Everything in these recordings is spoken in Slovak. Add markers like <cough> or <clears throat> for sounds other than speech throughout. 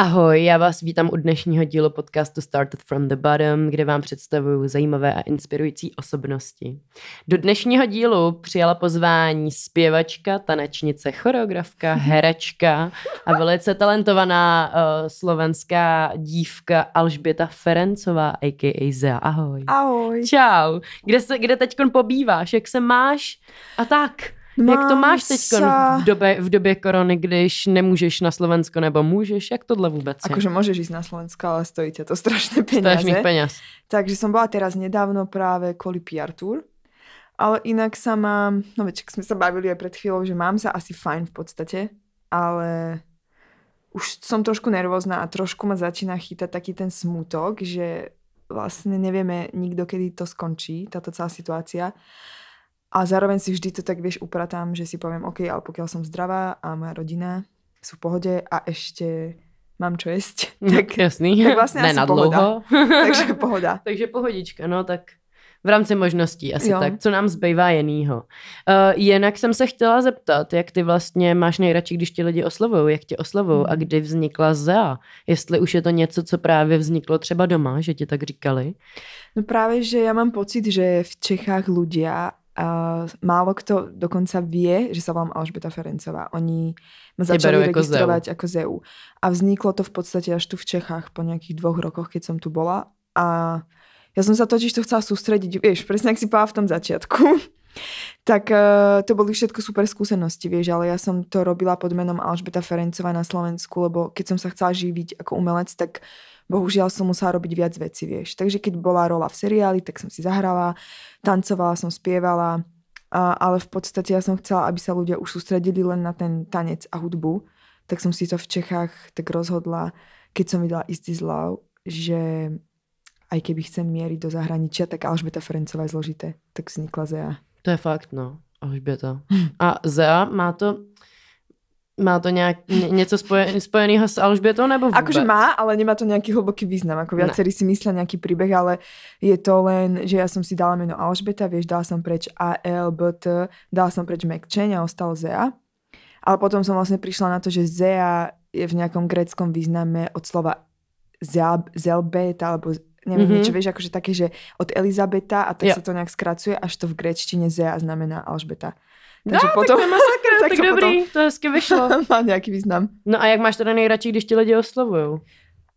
Ahoj, já vás vítám u dnešního dílu podcastu Started from the Bottom, kde vám představuju zajímavé a inspirující osobnosti. Do dnešního dílu přijala pozvání zpěvačka, tanečnice, choreografka, mhm. herečka a velice talentovaná uh, slovenská dívka Alžběta Ferencová, a.k.a. Zea. Ahoj. Ahoj. Čau. Kde, se, kde teď pobýváš? Jak se máš? A tak. Mám jak to máš teď v době, v době korony, když nemůžeš na Slovensko nebo můžeš? Jak tohle vůbec je? Akože můžeš ísť na Slovensko, ale stojí tě to strašné peniaze. Strašných peniaz. Takže som bola teraz nedávno práve kvůli PR tour. Ale inak sa mám, no veď sme sa bavili aj pred chvíľou, že mám sa asi fajn v podstate, ale už som trošku nervózna a trošku ma začína chýtať taký ten smutok, že vlastne nevieme nikto, kedy to skončí, táto celá situácia. A zároveň si vždy to tak, vieš, upratám, že si poviem, OK, ale pokiaľ som zdravá a moja rodina sú v pohode a ešte mám čo jesť, mhm, tak, Jasný. tak vlastne ne asi pohoda. <laughs> Takže pohoda. Takže pohodička, no tak v rámci možností asi jo. tak, co nám zbývá jenýho. Uh, jinak jsem se chtěla zeptat, jak ty vlastně máš nejradši, když ti lidi oslovují, jak tě oslovují a mhm. kdy vznikla ZEA? Jestli už je to něco, co právě vzniklo třeba doma, že ti tak říkali? No právě, že já mám pocit, že v Čechách ľudia Uh, málo kto dokonca vie, že sa volám Alžbeta Ferencová. Oni ma začali ako registrovať ako ZEU. ako ZEU. A vzniklo to v podstate až tu v Čechách po nejakých dvoch rokoch, keď som tu bola. A ja som sa totiž to chcela sústrediť, vieš, presne ak si povedala v tom začiatku. <laughs> tak uh, to boli všetko super skúsenosti, vieš, ale ja som to robila pod menom Alžbeta Ferencová na Slovensku, lebo keď som sa chcela živiť ako umelec, tak bohužiaľ som musela robiť viac veci vieš. Takže keď bola rola v seriáli, tak som si zahrala, tancovala som, spievala, a, ale v podstate ja som chcela, aby sa ľudia už sústredili len na ten tanec a hudbu, tak som si to v Čechách tak rozhodla, keď som videla istý Love, že aj keby chcem mieriť do zahraničia, tak Alžbeta Ferencová je zložité. Tak vznikla ZEA. To je fakt, no. Alžbeta. <laughs> A Zea má to, má to nejak, niečo spoje, spojeného s Alžbietou nebo vôbec? Akože má, ale nemá to nejaký hlboký význam. Ako viacerí ne. si myslia nejaký príbeh, ale je to len, že ja som si dala meno Alžbeta, vieš, dala som preč ALBT, dala som preč McChain a ostal Zea. Ale potom som vlastne prišla na to, že Zea je v nejakom gréckom význame od slova Zelb, Zelbet, alebo neviem, mm-hmm. niečo, vieš, akože také, že od Elizabeta a tak jo. sa to nejak skracuje, až to v gréčtine Zea znamená Alžbeta. Takže no, potom... tak to masakra, <laughs> tak, tak to dobrý, potom... to hezky vyšlo. <laughs> Má nějaký význam. No a jak máš teda nejradši, když ti lidi oslovují.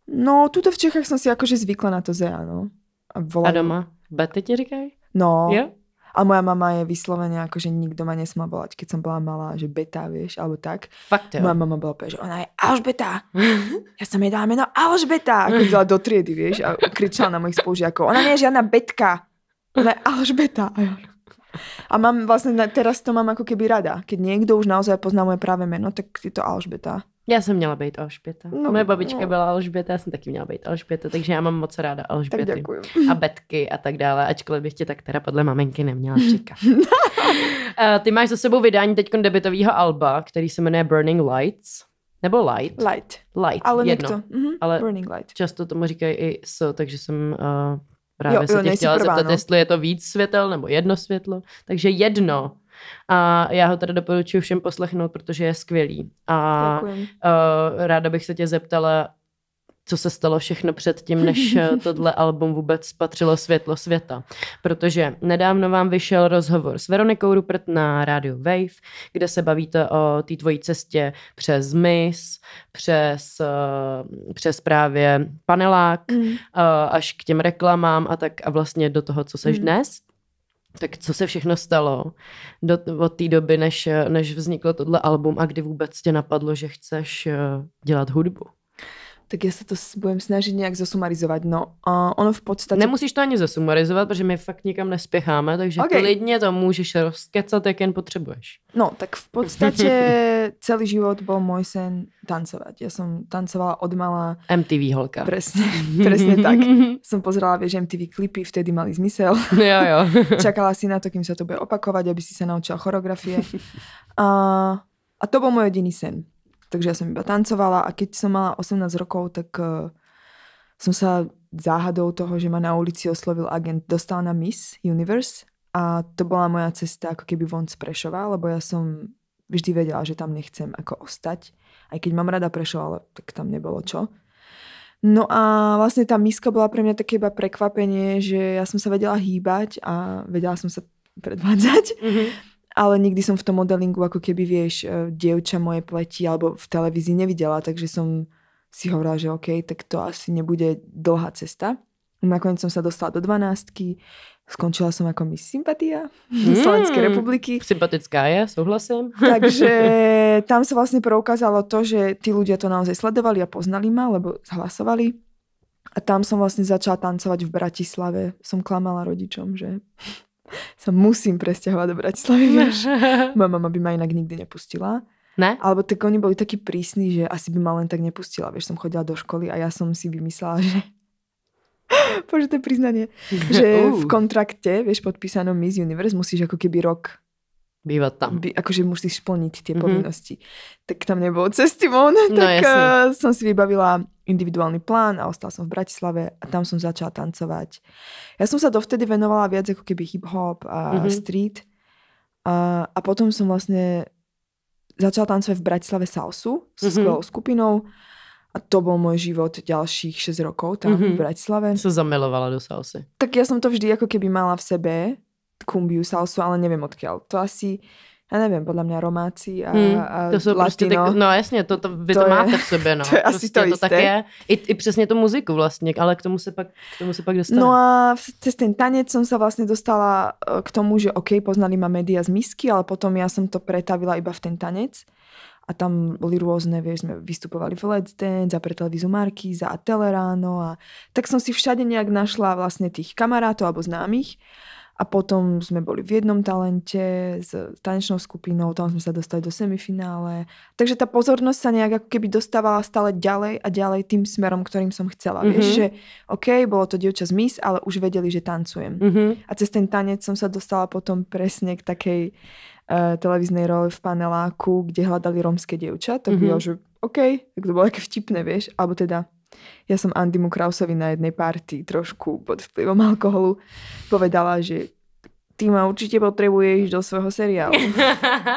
No, tuto v Čechách jsem si jakože zvykla na to zea, no. A, volám... a doma? Bete ti říkají? No. Jo? A moja mama je vyslovene ako, že nikto ma nesmá volať, keď som bola malá, že beta, vieš, alebo tak. Fakt jo. Moja mama bola že ona je Alžbeta. <laughs> ja som jej dala meno Alžbeta. A chodila do triedy, vieš, a kričala na mojich spolužiakov. Ona nie je žiadna betka. Ona je Alžbeta. A ja, a mám vlastne, teraz to mám ako keby rada. Keď niekto už naozaj pozná moje práve meno, tak je to Alžbeta. Ja som měla být Alžběta. No, Moje no. babička no. byla Alžběta, já jsem taky měla být Alžběta, takže já mám moc ráda Alžběty. A betky a tak dále, ačkoliv bych tě tak teda podle maminky neměla čekat. <laughs> Eh, ty máš za sebou vydání teď debitového alba, který se jmenuje Burning Lights. Nebo Light? Light. Light, Ale jedno. Mm-hmm. Ale Burning Light. často tomu říkají i so, takže jsem uh, Právě jo, se jo, tě chtěla prvá, zeptat, no. jestli je to víc světel nebo jedno světlo. Takže jedno. A já ho teda doporučuji všem poslechnout, protože je skvělý. A uh, ráda bych se tě zeptala, co se stalo všechno před tím, než eh, <laughs> tohle album vůbec patřilo světlo světa. Protože nedávno vám vyšel rozhovor s Veronikou Rupert na rádiu Wave, kde se bavíte o té tvojí cestě přes MIS, přes, eh, přes právě panelák, mm. Eh, až k těm reklamám a tak a vlastně do toho, co seš mm. dnes. Tak co se všechno stalo do, od té doby, než, než vzniklo tohle album a kdy vůbec tě napadlo, že chceš dělat hudbu? tak ja sa to budem snažiť nejak zosumarizovať. No, uh, ono v podstate... Nemusíš to ani zosumarizovat, protože my fakt nikam nespěcháme, takže okay. klidně to můžeš rozkecat, jak jen potřebuješ. No, tak v podstatě <laughs> celý život byl můj sen tancovat. Já ja jsem tancovala od mala... MTV holka. Presne, <laughs> presne tak. Som pozerala, vieš, MTV klipy, vtedy mali zmysel. jo, jo. <laughs> Čakala si na to, kým sa to bude opakovať, aby si sa naučila choreografie. A, uh, a to bol môj jediný sen. Takže ja som iba tancovala a keď som mala 18 rokov, tak uh, som sa záhadou toho, že ma na ulici oslovil agent, dostal na Miss Universe a to bola moja cesta ako keby von z Prešova, lebo ja som vždy vedela, že tam nechcem ako ostať. Aj keď mám rada Prešov, ale tak tam nebolo čo. No a vlastne tá miska bola pre mňa také iba prekvapenie, že ja som sa vedela hýbať a vedela som sa predvádzať. Mm-hmm ale nikdy som v tom modelingu ako keby, vieš, e, dievča moje pleti alebo v televízii nevidela, takže som si hovorila, že OK, tak to asi nebude dlhá cesta. Nakoniec som sa dostala do 12 Skončila som ako mi Sympatia <laughs> mm, Slovenskej republiky. Sympatická je, ja, súhlasím. <laughs> Takže tam sa vlastne preukázalo to, že tí ľudia to naozaj sledovali a poznali ma, lebo hlasovali. A tam som vlastne začala tancovať v Bratislave. Som klamala rodičom, že sa musím presťahovať do Bratislavy, vieš. Moja <laughs> mama by ma inak nikdy nepustila. Ne? Alebo tak oni boli takí prísni, že asi by ma len tak nepustila. Vieš, som chodila do školy a ja som si vymyslela, že <laughs> Bože, to je priznanie. <laughs> Že v kontrakte, vieš, podpísanom Miss Universe musíš ako keby rok bývať tam. By, akože musíš splniť tie mm-hmm. povinnosti. Tak tam nebolo cesty von, <laughs> no, tak jasne. Eh, som si vybavila individuálny plán a ostala som v Bratislave a tam som začala tancovať. Ja som sa dovtedy venovala viac ako keby hip-hop a mm-hmm. street a, a potom som vlastne začala tancovať v Bratislave salsu so mm-hmm. skvelou skupinou a to bol môj život ďalších 6 rokov tam mm-hmm. v mhm. Bratislave. Som zamilovala do salsy. Tak ja som to vždy ako keby mala v sebe kumbiu salsu, ale neviem odkiaľ. To asi, ja neviem, podľa mňa Romáci a, hmm, a To sú latino. tak, no jasne, to, to vy to, to máte v sebe. no. <laughs> To je asi to, to isté. Také, I, I přesně tú muziku vlastne, ale k tomu se pak, pak dostane. No a cez ten tanec som sa vlastne dostala eh, k tomu, že OK, poznali ma média z misky, ale potom ja som to pretavila iba v ten tanec a tam boli rôzne, vieš, sme vystupovali v Let's Dance a pre televízu Markíza a Teleráno a tak som si všade nejak našla vlastne tých kamarátov alebo známych a potom sme boli v jednom talente s tanečnou skupinou, tam sme sa dostali do semifinále. Takže tá pozornosť sa nejak ako keby dostávala stále ďalej a ďalej tým smerom, ktorým som chcela. Mm-hmm. Vieš, mhm. že OK, bolo to dievča z MIS, ale už vedeli, že tancujem. Mm-hmm. A cez ten tanec som sa dostala potom presne k takej uh, televíznej roli v paneláku, kde hľadali romské dievča. Tak mm-hmm. bylo, že OK, tak to bolo také vtipné, vieš. Alebo teda ja som Andymu Krausovi na jednej party trošku pod vplyvom alkoholu povedala, že ty ma určite potrebuješ do svojho seriálu. <laughs>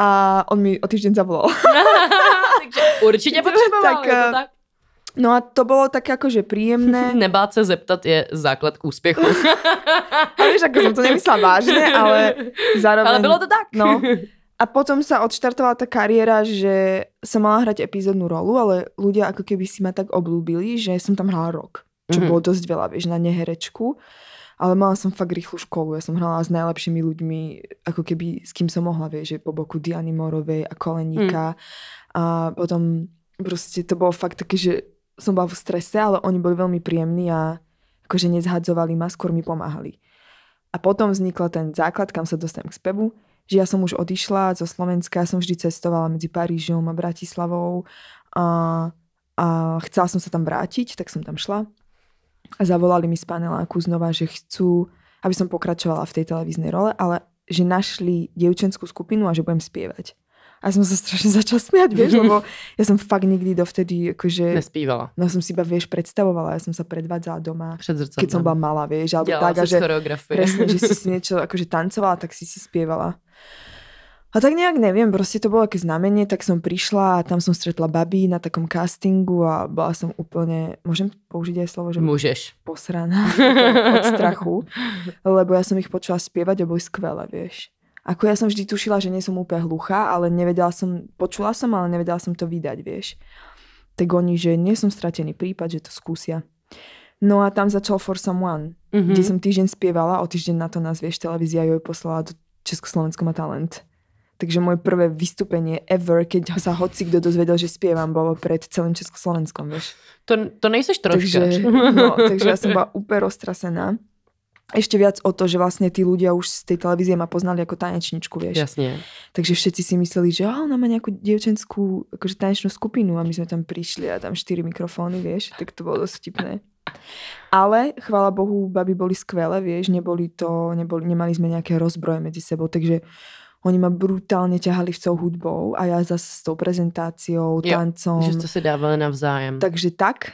A on mi o týždeň zavolal. <laughs> Takže určite potreboval, tak, je to tak? No a to bolo také akože príjemné. <laughs> Nebáť sa zeptat je základ k úspěchu. a vieš, ako som to nemyslela vážne, ale zároveň... Ale bylo to tak. No, a potom sa odštartovala tá kariéra, že som mala hrať epizódnu rolu, ale ľudia ako keby si ma tak oblúbili, že som tam hrala rok. Čo mm-hmm. bolo dosť veľa, vieš, na neherečku. Ale mala som fakt rýchlu školu. Ja som hrala s najlepšími ľuďmi, ako keby s kým som mohla, vieš, že po boku Diany Morovej a Koleníka. Mm. A potom proste to bolo fakt také, že som bola v strese, ale oni boli veľmi príjemní a akože nezhadzovali ma, skôr mi pomáhali. A potom vznikla ten základ, kam sa dostanem k spevu že ja som už odišla zo Slovenska, ja som vždy cestovala medzi Parížom a Bratislavou a, a chcela som sa tam vrátiť, tak som tam šla. A zavolali mi z paneláku znova, že chcú, aby som pokračovala v tej televíznej role, ale že našli dievčenskú skupinu a že budem spievať. A som sa strašne <laughs> začala smiať, vieš, lebo <laughs> ja som fakt nikdy dovtedy, akože... Nespívala. No som si iba, vieš, predstavovala, ja som sa predvádzala doma, keď som bola malá, vieš, alebo tak, že... Presne, že si <laughs> si niečo, akože tancovala, tak si si spievala. A tak nejak neviem, proste to bolo aké znamenie, tak som prišla a tam som stretla babí na takom castingu a bola som úplne, môžem použiť aj slovo, že Môžeš. posraná od strachu, lebo ja som ich počula spievať a boli skvelé, vieš. Ako ja som vždy tušila, že nie som úplne hluchá, ale nevedela som, počula som, ale nevedela som to vydať, vieš. Tak oni, že nie som stratený prípad, že to skúsia. No a tam začal For Someone, mm-hmm. kde som týždeň spievala, o týždeň na to nás, vieš, televízia ju poslala do Československom a talent. Takže moje prvé vystúpenie ever, keď sa hoci kto dozvedel, že spievam, bolo pred celým Československom, vieš. To, to nejseš troška. Takže, no, takže ja som bola <laughs> úplne roztrasená ešte viac o to, že vlastne tí ľudia už z tej televízie ma poznali ako tanečničku, vieš. Jasne. Takže všetci si mysleli, že ona má nejakú dievčenskú akože tanečnú skupinu a my sme tam prišli a tam štyri mikrofóny, vieš, tak to bolo dosť vtipné. Ale chvála Bohu, baby boli skvelé, vieš, neboli to, neboli, nemali sme nejaké rozbroje medzi sebou, takže oni ma brutálne ťahali v tou hudbou a ja zase s tou prezentáciou, tancom. že to si dávali navzájem. Takže tak,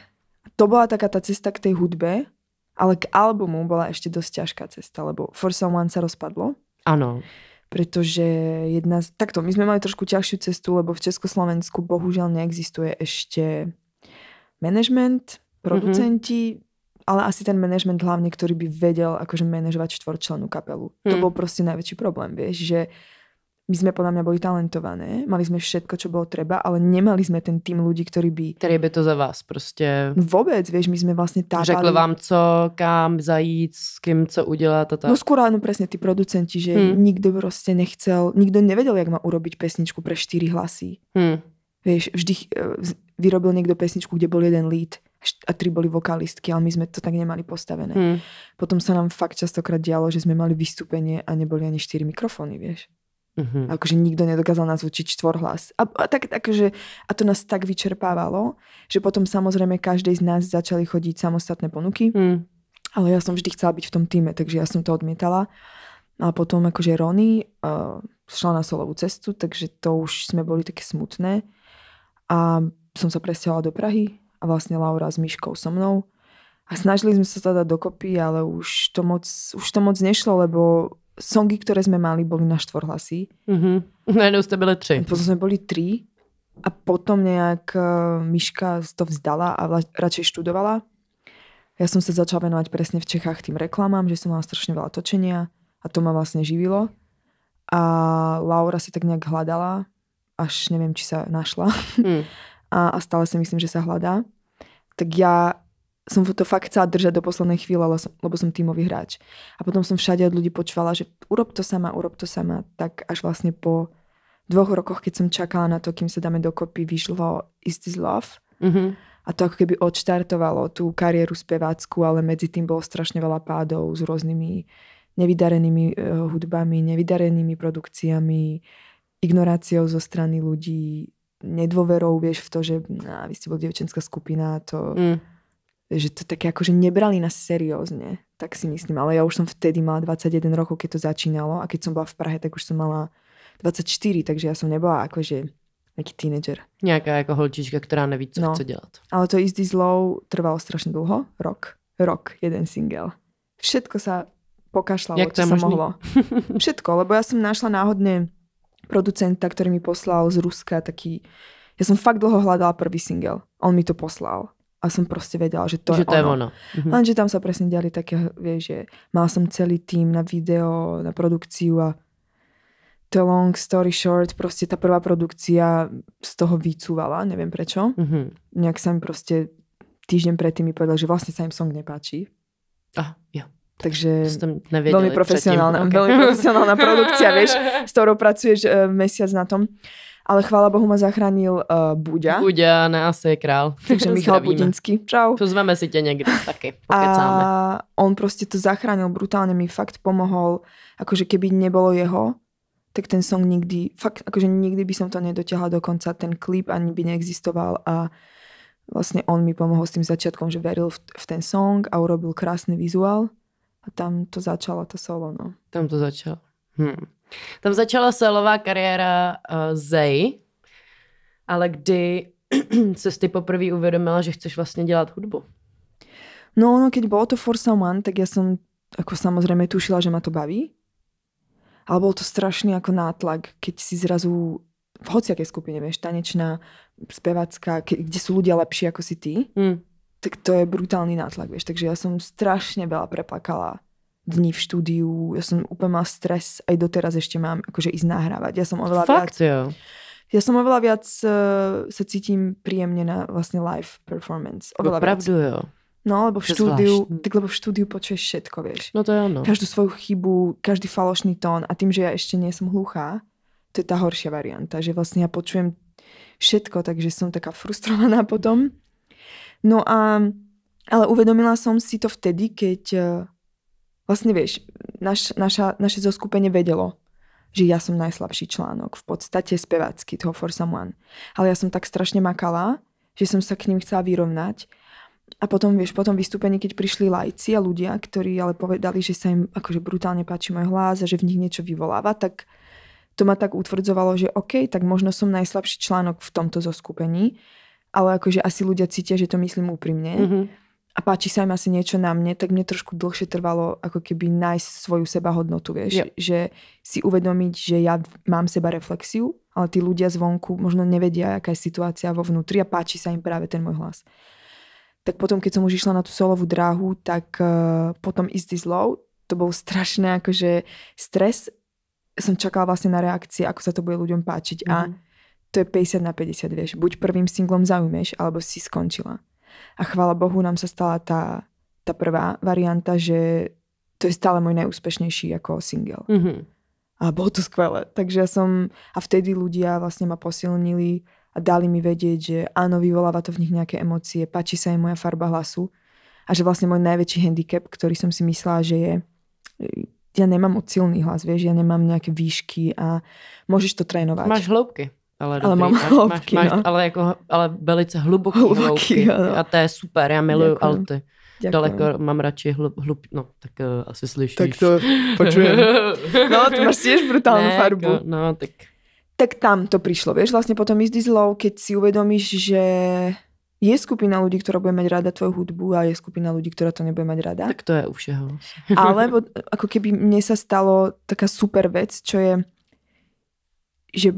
to bola taká tá cesta k tej hudbe, ale k albumu bola ešte dosť ťažká cesta, lebo For Someone sa rozpadlo. Áno. Pretože jedna z... Takto, my sme mali trošku ťažšiu cestu, lebo v Československu bohužiaľ neexistuje ešte management, mhm. producenti, mm-hmm. ale asi ten management hlavne, ktorý by vedel akože manažovať štvorčlenú kapelu. Mm. To mhm. bol proste najväčší problém, vieš, že my sme podľa mňa boli talentované, mali sme všetko, čo bolo treba, ale nemali sme ten tým ľudí, ktorí by... Ktorý by to za vás proste... No vôbec, vieš, my sme vlastne tápali... Řekli vám, co, kam zajít, s kým, co udelať a tak. No skôr no presne, tí producenti, že hmm. nikto proste nechcel, nikto nevedel, jak má urobiť pesničku pre štyri hlasy. Hmm. Vieš, vždy e, vyrobil niekto pesničku, kde bol jeden lead a tri boli vokalistky, ale my sme to tak nemali postavené. Hmm. Potom sa nám fakt častokrát dialo, že sme mali vystúpenie a neboli ani štyri mikrofóny, vieš. Mm-hmm. Akože nikto nedokázal nás učiť štvorhlas. A, a, tak, akože, a to nás tak vyčerpávalo, že potom samozrejme každej z nás začali chodiť samostatné ponuky. Mm. Ale ja som vždy chcela byť v tom týme, takže ja som to odmietala. A potom akože Rony uh, šla na solovú cestu, takže to už sme boli také smutné. A som sa presťahala do Prahy a vlastne Laura s Myškou so mnou. A snažili sme sa to dať dokopy, ale už to moc, už to moc nešlo, lebo songy, ktoré sme mali, boli na štvorhlasí. Mm-hmm. Najednou ste byli tri. Potom sme boli tri a potom nejak e, Miška to vzdala a vla- radšej študovala. Ja som sa začala venovať presne v Čechách tým reklamám, že som mala strašne veľa točenia a to ma vlastne živilo. A Laura sa tak nejak hľadala, až neviem, či sa našla. Mm. <laughs> A, a stále si myslím, že sa hľadá. Tak ja som to fakt chcela držať do poslednej chvíle, lebo som, lebo som tímový hráč. A potom som všade od ľudí počúvala, že urob to sama, urob to sama. Tak až vlastne po dvoch rokoch, keď som čakala na to, kým sa dáme dokopy, vyšlo Is This Love. Mm-hmm. A to ako keby odštartovalo tú kariéru spevácku, ale medzi tým bolo strašne veľa pádov s rôznymi nevydarenými e, hudbami, nevydarenými produkciami, ignoráciou zo strany ľudí, nedôverou, vieš, v to, že á, vy ste boli devčenská skupina, to... Mm že to také akože nebrali na seriózne, tak si myslím. Ale ja už som vtedy mala 21 rokov, keď to začínalo a keď som bola v Prahe, tak už som mala 24, takže ja som nebola akože nejaký tínedžer. Nejaká ako holčička, ktorá neví, co no, chce delať. Ale to Easy Slow trvalo strašne dlho, rok. Rok, jeden single. Všetko sa pokašľalo, Jak čo sa možný? mohlo. <laughs> Všetko, lebo ja som našla náhodne producenta, ktorý mi poslal z Ruska taký... Ja som fakt dlho hľadala prvý single. On mi to poslal a som proste vedela, že to že je to ono. Je ono. Mhm. Lenže tam sa presne diali také, vieš, že mal som celý tým na video, na produkciu a to long story short, proste tá prvá produkcia z toho vycúvala, neviem prečo. Mhm. Nejak sa mi proste týždeň predtým mi povedal, že vlastne sa im song nepáči. Ah, ja. Takže veľmi profesionálna, okay. veľmi profesionálna <laughs> produkcia, vieš, s ktorou pracuješ e, mesiac na tom ale chvála Bohu ma zachránil uh, Buďa. Buďa, asi je král. <laughs> Takže Michal Budinský, čau. Pozveme si ťa niekde také, A on proste to zachránil brutálne, mi fakt pomohol, akože keby nebolo jeho, tak ten song nikdy, fakt, akože nikdy by som to nedotiahla do konca, ten klip ani by neexistoval a vlastne on mi pomohol s tým začiatkom, že veril v, v ten song a urobil krásny vizuál a tam to začalo to solo, no. Tam to začalo. Hm. Tam začala solová kariéra uh, Zej, ale kdy <clears throat> se ty poprvé uvědomila, že chceš vlastně dělat hudbu? No no, keď bolo to For Someone, tak ja som ako samozrejme tušila, že ma to baví. Ale bol to strašný ako nátlak, keď si zrazu v hociakej skupine, vieš, tanečná, spevacká, kde sú ľudia lepší ako si ty, mm. tak to je brutálny nátlak, vieš. Takže ja som strašne veľa preplakala dní v štúdiu, ja som úplne mal stres, aj doteraz ešte mám akože ísť nahrávať. Ja som oveľa Fakt, viac... Jo. Ja som oveľa viac uh, sa cítim príjemne na vlastne live performance. No, oveľa Pravdu, viac. jo. No, lebo v štúdiu, zvlášť. tak lebo v štúdiu počuješ všetko, vieš. No to je ono. Každú svoju chybu, každý falošný tón a tým, že ja ešte nie som hluchá, to je tá horšia varianta, že vlastne ja počujem všetko, takže som taká frustrovaná <laughs> potom. No a, ale uvedomila som si to vtedy, keď e, Vlastne vieš, naš, naša, naše zoskupenie vedelo, že ja som najslabší článok, v podstate spevácky toho For Someone. Ale ja som tak strašne makala, že som sa k ním chcela vyrovnať. A potom, vieš, potom vystúpení, keď prišli lajci a ľudia, ktorí ale povedali, že sa im akože brutálne páči môj hlas a že v nich niečo vyvoláva, tak to ma tak utvrdzovalo, že OK, tak možno som najslabší článok v tomto zoskupení, ale akože asi ľudia cítia, že to myslím úprimne. Mm-hmm a páči sa im asi niečo na mne, tak mne trošku dlhšie trvalo ako keby nájsť svoju seba hodnotu, vieš. Yep. Že si uvedomiť, že ja mám seba reflexiu, ale tí ľudia zvonku možno nevedia, aká je situácia vo vnútri a páči sa im práve ten môj hlas. Tak potom, keď som už išla na tú solovú dráhu, tak uh, potom istý zlov, to bol strašné akože stres. Som čakala vlastne na reakcie, ako sa to bude ľuďom páčiť mm-hmm. a mhm. to je 50 na 50, vieš. Buď prvým singlom zaujmeš, alebo si skončila. A chvála Bohu nám sa stala tá, tá prvá varianta, že to je stále môj najúspešnejší ako single. Mm-hmm. A bolo to skvelé. Takže ja som... A vtedy ľudia vlastne ma posilnili a dali mi vedieť, že áno, vyvoláva to v nich nejaké emócie, páči sa im moja farba hlasu. A že vlastne môj najväčší handicap, ktorý som si myslela, že je ja nemám moc silný hlas, vieš, ja nemám nejaké výšky a môžeš to trénovať. Máš hĺbky. Ale, dobrý, ale mám máš, hloubky, máš, máš, no. ale, jako, ale velice hluboký hloubky. hloubky no. a to je super, já miluju Děkuji. alty. Děkuji. Daleko mám radši hlub, hlub, no tak uh, asi slyšíš. Tak to počujem. <laughs> no, ty máš tiež brutálnu ne, farbu. Jako, no, tak... tak tam to prišlo, vieš, vlastne potom jízdy zlou, keď si uvedomíš, že je skupina ľudí, ktorá bude mať rada tvoju hudbu a je skupina ľudí, ktorá to nebude mať rada. Tak to je u všeho. <laughs> Ale ako keby mne sa stalo taká super vec, čo je, že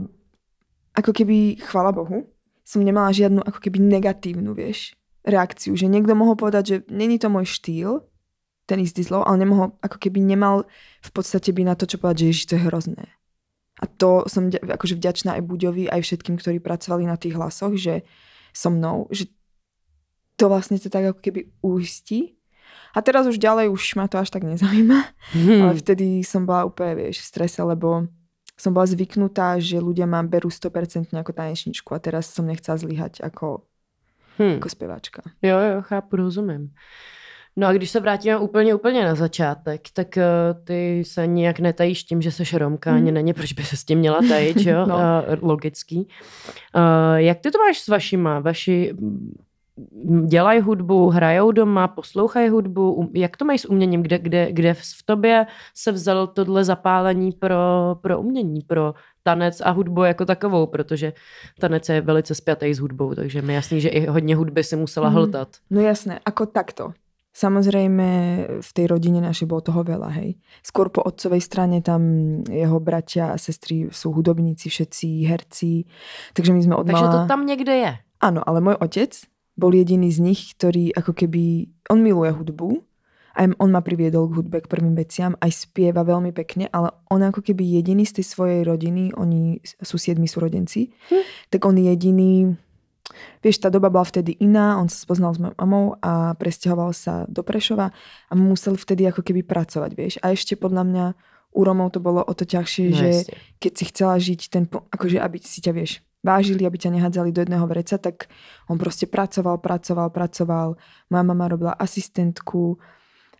ako keby, chvala Bohu, som nemala žiadnu ako keby negatívnu, vieš, reakciu. Že niekto mohol povedať, že není to môj štýl, ten istý zlo, ale nemohol, ako keby nemal v podstate by na to, čo povedať, že ježiš, to je hrozné. A to som akože vďačná aj Buďovi, aj všetkým, ktorí pracovali na tých hlasoch, že so mnou, že to vlastne to tak ako keby uistí. A teraz už ďalej už ma to až tak nezaujíma, hmm. ale vtedy som bola úplne, vieš, v strese, lebo som bola zvyknutá, že ľudia ma berú 100% ako tanečničku a teraz som nechcela zlyhať ako, hmm. ako speváčka. Jo, jo, chápu, rozumím. No a když se vrátime úplně, úplně na začátek, tak uh, ty se nijak netajíš tím, že seš Romka, mm. ani není, proč by se s tím měla tajit, jo? <laughs> no. uh, logický. Uh, jak ty to máš s vašima, vaši dělají hudbu, hrajou doma, poslouchají hudbu. Jak to mají s uměním? Kde, kde, kde v tobě se vzal tohle zapálení pro, pro umění, pro tanec a hudbu jako takovou, protože tanec je velice spjatý s hudbou, takže mi jasný, že i hodně hudby si musela mhm. hltat. Mm, no jasné, jako takto. Samozrejme, v tej rodine našej bolo toho veľa, hej. Skôr po otcovej strane tam jeho bratia a sestry sú hudobníci, všetci herci, takže my sme odmala... Takže to tam niekde je. Áno, ale môj otec bol jediný z nich, ktorý ako keby, on miluje hudbu, aj on ma priviedol k hudbe, k prvým veciam, aj spieva veľmi pekne, ale on ako keby jediný z tej svojej rodiny, oni sú siedmi súrodenci, hm. tak on jediný, vieš, tá doba bola vtedy iná, on sa spoznal s mojou mamou a presťahoval sa do Prešova a musel vtedy ako keby pracovať, vieš. A ešte podľa mňa u Romov to bolo o to ťažšie, no, že jasne. keď si chcela žiť ten, akože aby si ťa, vieš, vážili, aby ťa nehádzali do jedného vreca, tak on proste pracoval, pracoval, pracoval. Moja mama robila asistentku.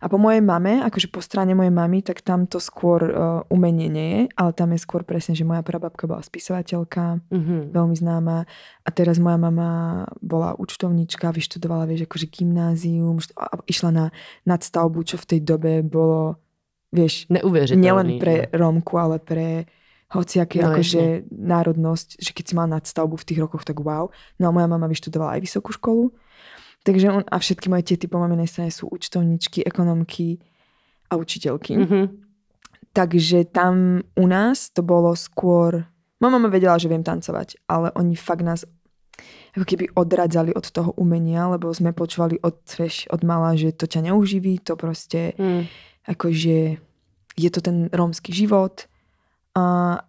A po mojej mame, akože po strane mojej mamy, tak tam to skôr uh, umenie nie je, ale tam je skôr presne, že moja prababka bola spisovateľka, mm-hmm. veľmi známa. A teraz moja mama bola účtovníčka, vyštudovala, vieš, akože gymnázium, a išla na nadstavbu, čo v tej dobe bolo, vieš, nielen pre no. Romku, ale pre hociaké no, akože národnosť, že keď si mal nadstavbu v tých rokoch, tak wow. No a moja mama vyštudovala aj vysokú školu, takže on a všetky moje tiety po maminej strane sú účtovničky, ekonomky a učiteľky. Mm-hmm. Takže tam u nás to bolo skôr... Moja mama vedela, že viem tancovať, ale oni fakt nás ako keby odradzali od toho umenia, lebo sme počúvali od, vieš, od mala, že to ťa neuživí, to proste mm. akože je to ten rómsky život,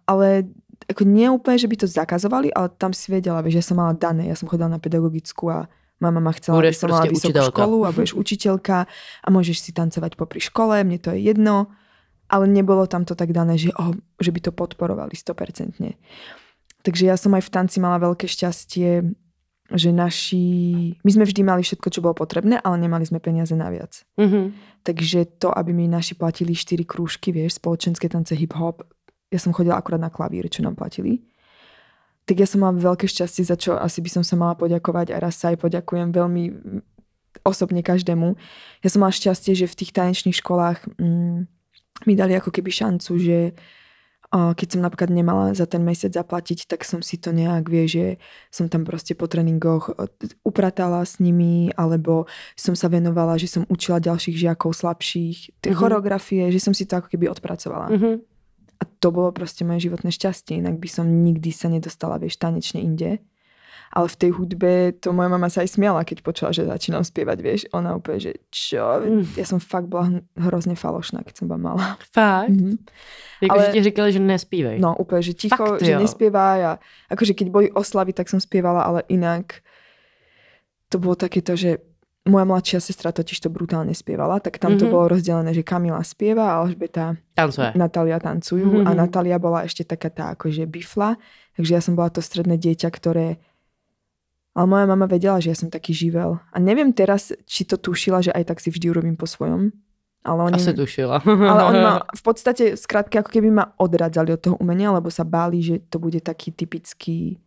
ale ako nie úplne, že by to zakazovali, ale tam si vedela, že ja som mala dané, ja som chodila na pedagogickú a mama ma chcela, aby som mala vysokú učiteľka. školu a budeš <laughs> učiteľka a môžeš si tancovať popri škole, mne to je jedno, ale nebolo tam to tak dané, že, oh, že by to podporovali 100%. Takže ja som aj v tanci mala veľké šťastie, že naši... My sme vždy mali všetko, čo bolo potrebné, ale nemali sme peniaze naviac. Mm-hmm. Takže to, aby mi naši platili štyri krúžky, vieš, spoločenské tance hip-hop, ja som chodila akurát na klavír, čo nám platili, tak ja som mala veľké šťastie, za čo asi by som sa mala poďakovať a raz sa aj poďakujem veľmi mm, osobne každému. Ja som mala šťastie, že v tých tanečných školách mm, mi dali ako keby šancu, že keď som napríklad nemala za ten mesiac zaplatiť, tak som si to nejak vie, že som tam proste po tréningoch e, upratala s nimi, alebo som sa venovala, že som učila ďalších žiakov slabších, tie mm-hmm. choreografie, že som si to ako keby odpracovala. Mm-hmm. A to bolo proste moje životné šťastie, inak by som nikdy sa nedostala, vieš, tanečne inde. Ale v tej hudbe to moja mama sa aj smiala, keď počula, že začínam spievať, vieš. Ona úplne, že čo? Mm. Ja som fakt bola hm, hrozne falošná, keď som bola malá. Fakt? Mm-hmm. Jako, Ale... že ti říkali, že nespívej. No úplne, že ticho, fakt, že jo. nespievá. A akože keď boli oslavy, tak som spievala, ale inak to bolo takéto, že moja mladšia sestra totiž to brutálne spievala, tak tam mm-hmm. to mhm. bolo rozdelené, že Kamila spieva a Alžbeta Tancuje. Natália tancujú mm-hmm. a mhm. Natália bola ešte taká tá akože bifla, takže ja som bola to stredné dieťa, ktoré ale moja mama vedela, že ja som taký živel. A neviem teraz, či to tušila, že aj tak si vždy urobím po svojom. Ale oni, Asi tušila. ale on ma <laughs> v podstate, skrátke, ako keby ma odradzali od toho umenia, lebo sa báli, že to bude taký typický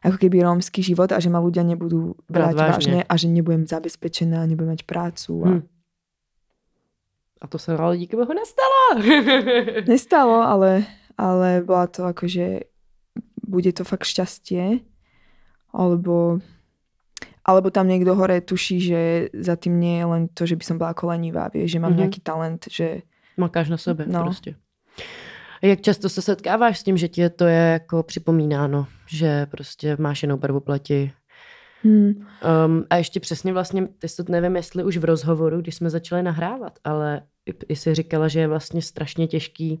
ako keby rómsky život a že ma ľudia nebudú brať vážne. vážne a že nebudem zabezpečená, nebudem mať prácu. A... Hmm. a to sa ale díky Bohu nestalo. <laughs> nestalo, ale, ale bola to že bude to fakt šťastie alebo alebo tam niekto hore tuší, že za tým nie je len to, že by som bola kolenivá, vie, že mám mm-hmm. nejaký talent, že... Makáš na sebe no. proste. Jak často se setkáváš s tím, že ti to je jako připomínáno, že prostě máš jenou barvu pleti? Hmm. Um, a ještě přesně vlastně, teď to nevím, jestli už v rozhovoru, když jsme začali nahrávat, ale jsi říkala, že je vlastně strašně těžký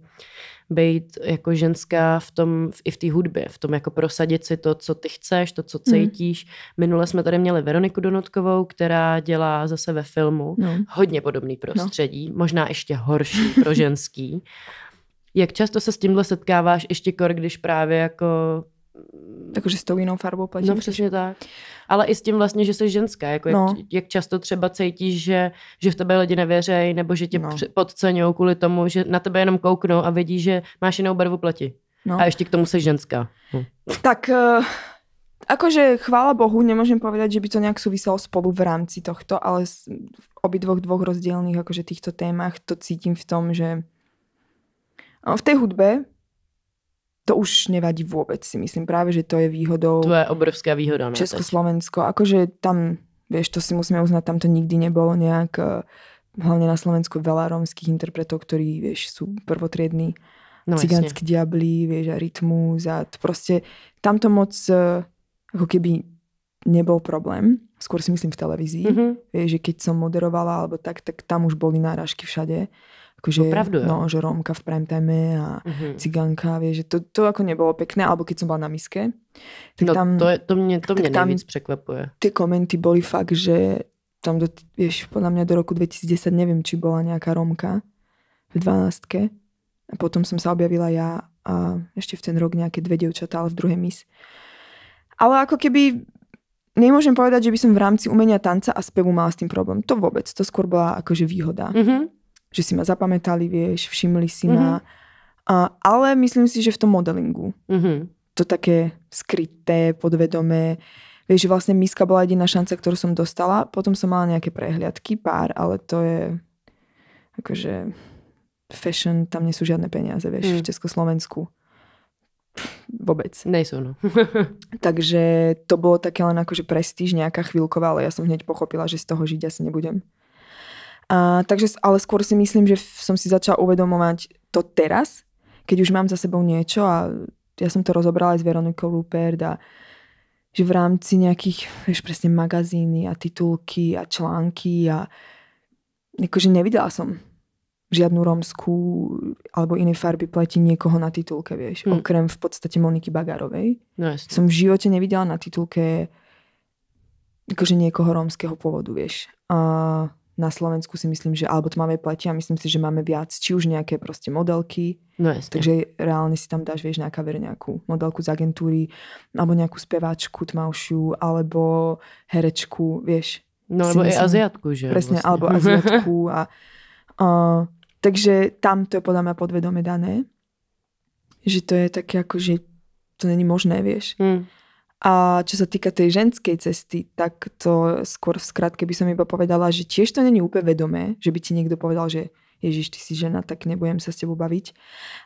být jako ženská v tom, i v té hudbě, v tom jako prosadit si to, co ty chceš, to, co hmm. cítíš. Hmm. Minule jsme tady měli Veroniku Donotkovou, která dělá zase ve filmu no. hodně podobný no. prostředí, no. možná ještě horší pro ženský. <laughs> Jak často se s tímhle setkáváš ještě kor, když právě jako takže mm, s tou jinou farbou no, platíš. No přesně tak. Ale i s tím vlastně, že jsi ženská. Jako no. jak, jak, často třeba cítíš, že, že v tebe lidi nevěřejí, nebo že tě no. podceňují kvůli tomu, že na tebe jenom kouknou a vidí, že máš jinou barvu plati. No. A ještě k tomu jsi ženská. Hm. Tak uh, akože chvála Bohu, nemôžem povedať, že by to nejak súviselo spolu v rámci tohto, ale v obidvoch dvoch rozdielných akože týchto témach to cítim v tom, že v tej hudbe to už nevadí vôbec, si myslím. Práve, že to je výhodou. To je obrovská výhoda. Československo, akože tam, vieš, to si musíme uznať, tam to nikdy nebolo nejak, eh, hlavne na Slovensku veľa rómskych interpretov, ktorí, vieš, sú prvotriední. No, Cigánsky diablí, vieš, a rytmus a to proste, tam to moc eh, ako keby nebol problém. Skôr si myslím v televízii. Mm-hmm. Vieš, že keď som moderovala alebo tak, tak tam už boli náražky všade akože, Opravdu, no, že Rómka v time a mm-hmm. ciganka, vieš, že to, to ako nebolo pekné, alebo keď som bola na miske, tak no, tam... to, je, to mne, to mne tam prekvapuje. Tie komenty boli fakt, že tam, do, vieš, podľa mňa do roku 2010 neviem, či bola nejaká Rómka v 12 a potom som sa objavila ja a ešte v ten rok nejaké dve devčatá, ale v druhej mis. Ale ako keby nemôžem povedať, že by som v rámci umenia tanca a spevu mala s tým problém. To vôbec, to skôr bola akože výhoda. Mm-hmm že si ma zapamätali, vieš, všimli si mm-hmm. ma. Mhm. A, ale myslím si, že v tom modelingu. Mm-hmm. To také skryté, podvedomé. Vieš, že vlastne miska bola jediná šanca, ktorú som dostala. Potom som mala nejaké prehliadky, pár, ale to je akože fashion, tam nie sú žiadne peniaze, vieš, mm. v Československu. vôbec. Nejsú, no. <laughs> Takže to bolo také len akože prestíž, nejaká chvíľková, ale ja som hneď pochopila, že z toho žiť asi nebudem. A, takže, ale skôr si myslím, že som si začala uvedomovať to teraz, keď už mám za sebou niečo a ja som to rozobrala aj s Veronikou Rupert a že v rámci nejakých, vieš, presne magazíny a titulky a články a akože nevidela som žiadnu romskú alebo inej farby pleti niekoho na titulke, vieš. hmm. Okrem v podstate Moniky Bagarovej. No, jasne. som v živote nevidela na titulke akože niekoho romského pôvodu, vieš. A na Slovensku si myslím, že, alebo to máme platia, myslím si, že máme viac, či už nejaké proste modelky, no jasne. takže reálne si tam dáš, vieš, na kaver nejakú modelku z agentúry, alebo nejakú speváčku tmavšiu, alebo herečku, vieš. No, alebo aj aziatku, že? Presne, vlastne. alebo aziatku a... Uh, takže tam to je podľa mňa podvedome dané, že to je také ako, že to není možné, vieš. Hmm. A čo sa týka tej ženskej cesty, tak to skôr v skratke by som iba povedala, že tiež to není úplne vedomé, že by ti niekto povedal, že Ježiš, ty si žena, tak nebudem sa s tebou baviť.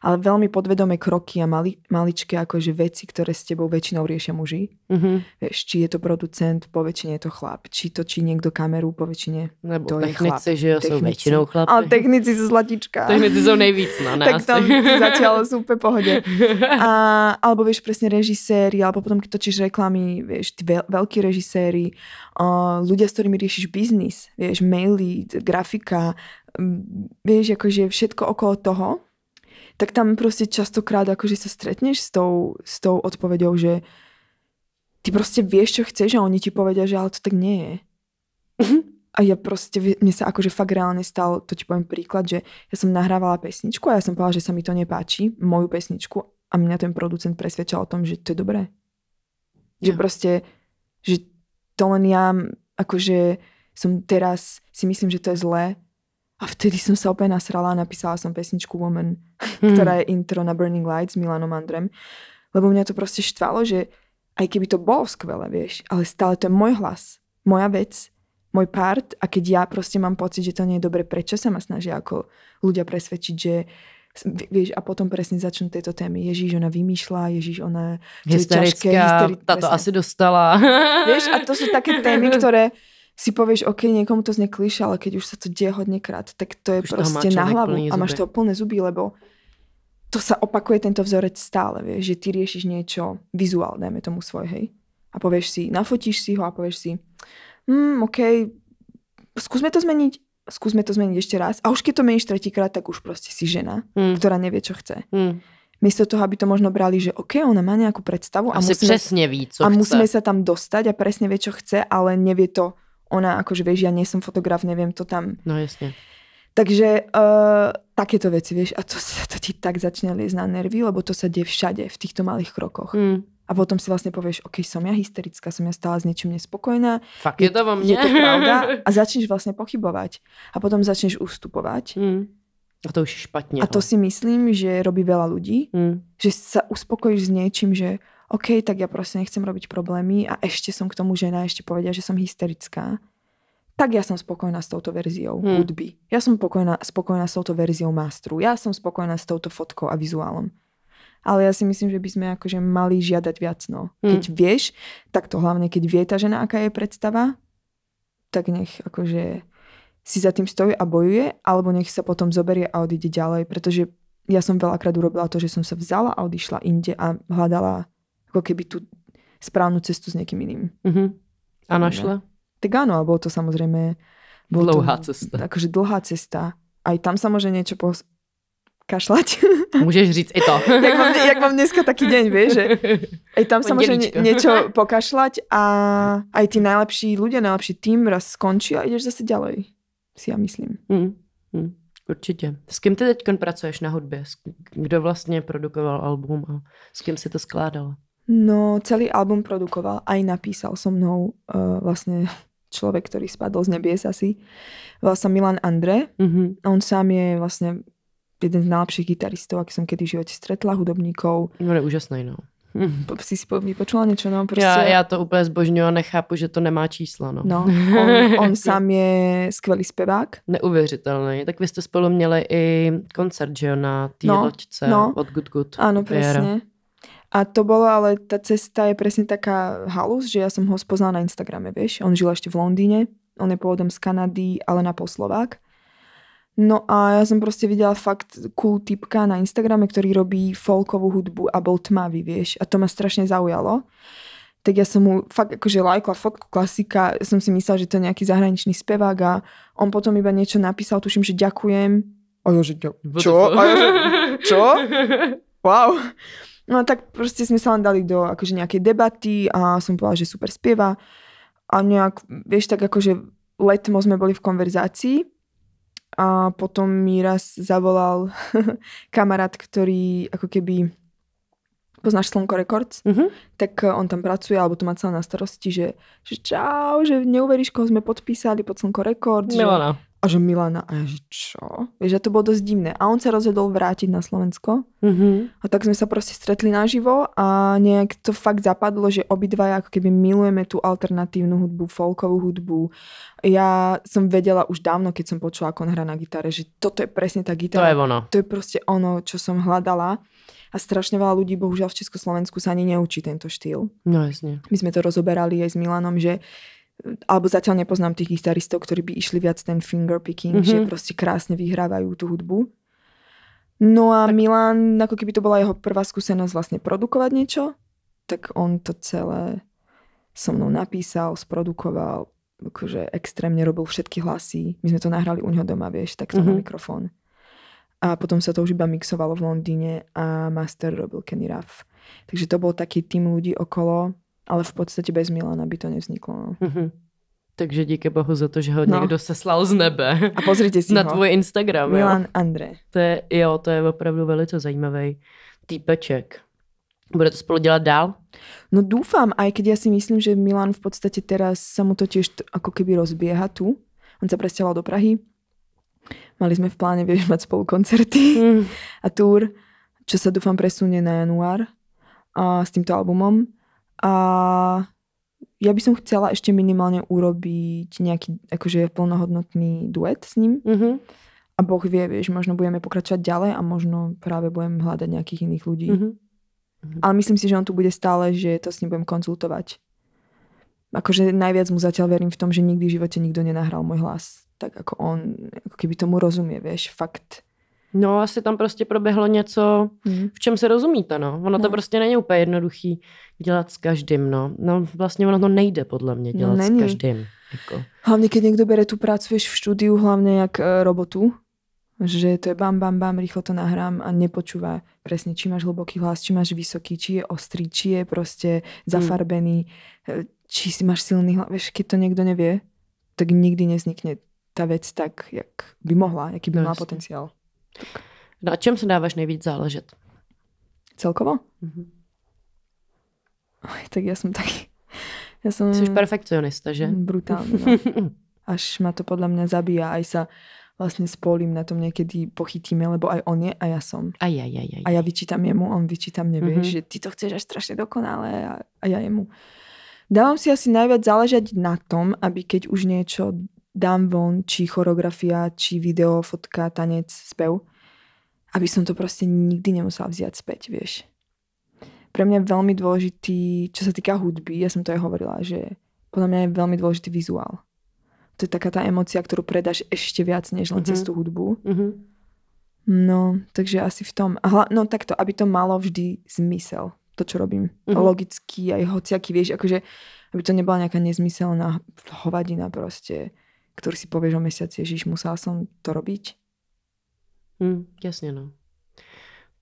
Ale veľmi podvedomé kroky a mali, maličké akože veci, ktoré s tebou väčšinou riešia muži. Mm-hmm. Vieš, či je to producent, po väčšine je to chlap. Či to či niekto kameru, po väčšine Nebo to technici, je chlap. že jo, technici. sú väčšinou chlapy. Ale technici sú zlatička. Technici sú nejvíc na no, nás. tak tam zatiaľ sú úplne pohode. A, alebo vieš, presne režiséri, alebo potom, keď točíš reklamy, vieš, tí veľ, veľkí režiséri, uh, ľudia, s ktorými riešiš biznis, vieš, maily, grafika, vieš, akože všetko okolo toho, tak tam proste častokrát akože sa stretneš s tou, s tou odpovedou, že ty proste vieš, čo chceš a oni ti povedia, že ale to tak nie je. Mhm. A ja proste, mne sa akože fakt reálne stal, to ti poviem príklad, že ja som nahrávala pesničku a ja som povedala, že sa mi to nepáči, moju pesničku a mňa ten producent presvedčal o tom, že to je dobré. Že ja. proste, že to len ja akože som teraz si myslím, že to je zlé, a vtedy som sa opäť nasrala a napísala som pesničku Woman, <laughs> mm. ktorá je intro na Burning Lights s Milanom Andrem. Lebo mňa to proste štvalo, že aj keby to bolo skvelé, vieš, ale stále to je môj hlas, moja vec, môj part a keď ja proste mám pocit, že to nie je dobre, prečo sa ma snažia ako ľudia presvedčiť, že vieš, a potom presne začnú tieto témy. Ježíš, ona vymýšľa, Ježíš, ona... je ťažké, hysteri... táto presne. asi dostala. Vieš, a to sú také témy, ktoré <laughs> si povieš, OK, niekomu to znie kliša, ale keď už sa to deje hodnekrát, tak to je už proste na hlavu a máš to plné zuby, lebo to sa opakuje tento vzorec stále, vieš, že ty riešiš niečo vizuálne, dajme tomu svoj, hej. A povieš si, nafotíš si ho a povieš si, hmm, OK, skúsme to zmeniť, skúsme to zmeniť ešte raz. A už keď to meníš tretíkrát, tak už proste si žena, mm. ktorá nevie, čo chce. Mm. Miesto toho, aby to možno brali, že OK, ona má nejakú predstavu a, musíme, presne ví, co a chce. musíme sa tam dostať a presne vie, čo chce, ale nevie to ona akože, vieš, ja nie som fotograf, neviem to tam. No jasne. Takže uh, takéto veci, vieš, a to, to ti tak začne liesť na nervy, lebo to sa deje všade, v týchto malých krokoch. Mm. A potom si vlastne povieš, OK, som ja hysterická, som ja stále s niečím nespokojná. Fakt je to vo mne. Je to pravda. <laughs> A začneš vlastne pochybovať. A potom začneš ustupovať. Mm. A to už je špatne. A to si myslím, že robí veľa ľudí. Mm. Že sa uspokojíš s niečím, že OK, tak ja proste nechcem robiť problémy a ešte som k tomu žena, ešte povedia, že som hysterická, tak ja som spokojná s touto verziou hmm. hudby. Ja som spokojná, spokojná s touto verziou mástru. Ja som spokojná s touto fotkou a vizuálom. Ale ja si myslím, že by sme akože mali žiadať viac. No. Hmm. Keď vieš, tak to hlavne, keď vie tá žena, aká je predstava, tak nech akože si za tým stojí a bojuje, alebo nech sa potom zoberie a odíde ďalej, pretože ja som veľakrát urobila to, že som sa vzala a odišla inde a hľadala ako keby tú správnu cestu s niekým iným. Uh-huh. A našla? Tak áno, a bolo to samozrejme... Bolo dlhá to, cesta. Akože dlhá cesta. Aj tam sa môže niečo pos- kašľať. <laughs> Môžeš říct i to. <laughs> jak, mám, jak mám dneska taký deň, vieš, že <laughs> aj tam sa môže niečo pokašľať a aj tí najlepší ľudia, najlepší tým raz skončí a ideš zase ďalej, si ja myslím. Mm, mm, určite. S kým ty teď pracuješ na hudbě? Kdo vlastně produkoval album a s kým si to skládala? No, celý album produkoval, aj napísal so mnou uh, vlastne človek, ktorý spadol z nebies asi. Volá sa Milan Andre. Mm-hmm. On sám je vlastne jeden z najlepších gitaristov, aký som kedy v živote stretla, hudobníkov. No, je úžasný, no. Mm. Si si vypočula niečo, no? Proste... Já, to úplně zbožňu, a nechápu, že to nemá čísla, no. No, <laughs> on, on sám je skvělý spevák. Neuvěřitelný. Tak vy jste spolu měli i koncert, že jo, na té no, loďce no. od Good Good. Ano, přesně. A to bolo, ale tá cesta je presne taká halus, že ja som ho spoznala na Instagrame, vieš. On žil ešte v Londýne, on je pôvodom z Kanady, ale na poslovák. No a ja som proste videla fakt cool typka na Instagrame, ktorý robí folkovú hudbu a bol tmavý, vieš. A to ma strašne zaujalo. Tak ja som mu fakt akože lajkla fotku klasika, som si myslela, že to je nejaký zahraničný spevák a on potom iba niečo napísal, tuším, že ďakujem. A ja, že ďakujem. Čo? A ja, že, čo? <laughs> Wow. No tak proste sme sa len dali do akože nejakej debaty a som povedala, že super spieva. A nejak, vieš, tak akože letmo sme boli v konverzácii a potom mi raz zavolal <laughs> kamarát, ktorý ako keby poznáš Slnko Records, mm-hmm. tak on tam pracuje, alebo to má celé na starosti, že, že čau, že neuveríš, koho sme podpísali pod Slnko Records. Milana. Že, a že Milana, a ja že čo? Vieš, a to bolo dosť divné. A on sa rozhodol vrátiť na Slovensko. Mm-hmm. A tak sme sa proste stretli naživo a nejak to fakt zapadlo, že obidva ako keby milujeme tú alternatívnu hudbu, folkovú hudbu. Ja som vedela už dávno, keď som počula, ako on hrá na gitare, že toto je presne tá gitara. To je ono. To je proste ono, čo som hľadala. A strašne veľa ľudí, bohužiaľ v Československu sa ani neučí tento štýl. No jasne. My sme to rozoberali aj s Milanom, že alebo zatiaľ nepoznám tých gitaristov, ktorí by išli viac ten fingerpicking, mm-hmm. že mhm. proste krásne vyhrávajú tú hudbu. No a tak. Milan, ako keby to bola jeho prvá skúsenosť vlastne produkovať niečo, tak on to celé so mnou napísal, sprodukoval, akože extrémne robil všetky hlasy. My sme to nahrali u neho doma, vieš, takto mm-hmm. na mhm. mikrofón. A potom sa to už iba mixovalo v Londýne a master robil Kenny Ruff. Takže to bol taký tým ľudí okolo, ale v podstate bez Milana by to nevzniklo. No. Mm-hmm. Takže díky bohu za to, že ho no. někdo seslal z nebe. A pozrite si Na ho. tvůj Instagram. Milan jo? André. To je, jo, to je opravdu velice zajímavý týpeček. Bude to spolu dělat dál? No dúfam, aj keď ja si myslím, že Milan v podstate teraz sa mu to tiež ako keby rozbieha tu. On sa presťahoval do Prahy. Mali sme v pláne, vieš, mať spolu koncerty mm. a túr, čo sa dúfam presunie na január a s týmto albumom. A ja by som chcela ešte minimálne urobiť nejaký akože plnohodnotný duet s ním. Mm-hmm. A Boh vie, vieš, možno budeme pokračovať ďalej a možno práve budem hľadať nejakých iných ľudí. Mm-hmm. Mhm. Ale myslím si, že on tu bude stále, že to s ním budem konzultovať. Akože najviac mu zatiaľ verím v tom, že nikdy v živote nikto nenahral môj hlas. Tak ako on, ako keby tomu rozumie, vieš, fakt No, asi tam prostě proběhlo něco, hmm. v čem se rozumíte, no. Ono no. to prostě není úplně jednoduchý dělat s každým, no. No, vlastně ono to nejde podle mě no, dělat no, není. s každým. Jako. Hlavně, když někdo bere tu práci, víš, v studiu, hlavně jak eh, robotu, že to je bam, bam, bam, rýchlo to nahrám a nepočúva presne, či máš hlboký hlas, či máš vysoký, či je ostrý, či je proste hmm. zafarbený, hmm. či si máš silný hlas. Vieš, keď to niekto nevie, tak nikdy nevznikne tá vec tak, jak by mohla, aký by no, mala potenciál. Na no čem se dáváš nejvíc záležet? Celkovo? Mm-hmm. Oj, tak ja som taký... Ja som... Jsi perfekcionista, že? Brutálny. No. <laughs> Až ma to podľa mňa zabíja. Aj sa vlastne spolím na tom niekedy pochytíme, lebo aj on je a ja som. A já ja, ja, A ja vyčítam jemu, on vyčítam mne, mm-hmm. že ty to chceš až strašne dokonale a, a ja jemu. Dávam si asi najviac záležať na tom, aby keď už niečo dám von, či choreografia, či video, fotka, tanec, spev, aby som to proste nikdy nemusela vziať späť, vieš. Pre mňa je veľmi dôležitý, čo sa týka hudby, ja som to aj hovorila, že podľa mňa je veľmi dôležitý vizuál. To je taká tá emocia, ktorú predáš ešte viac, než len mm-hmm. cez tú hudbu. Mm-hmm. No, takže asi v tom. hla, no takto, aby to malo vždy zmysel, to, čo robím. Mm-hmm. Logicky, aj hociaký, vieš, akože, aby to nebola nejaká nezmyselná hovadina proste ktorý si povieš o mesiaci, že musela som to robiť? Hmm, jasně, no.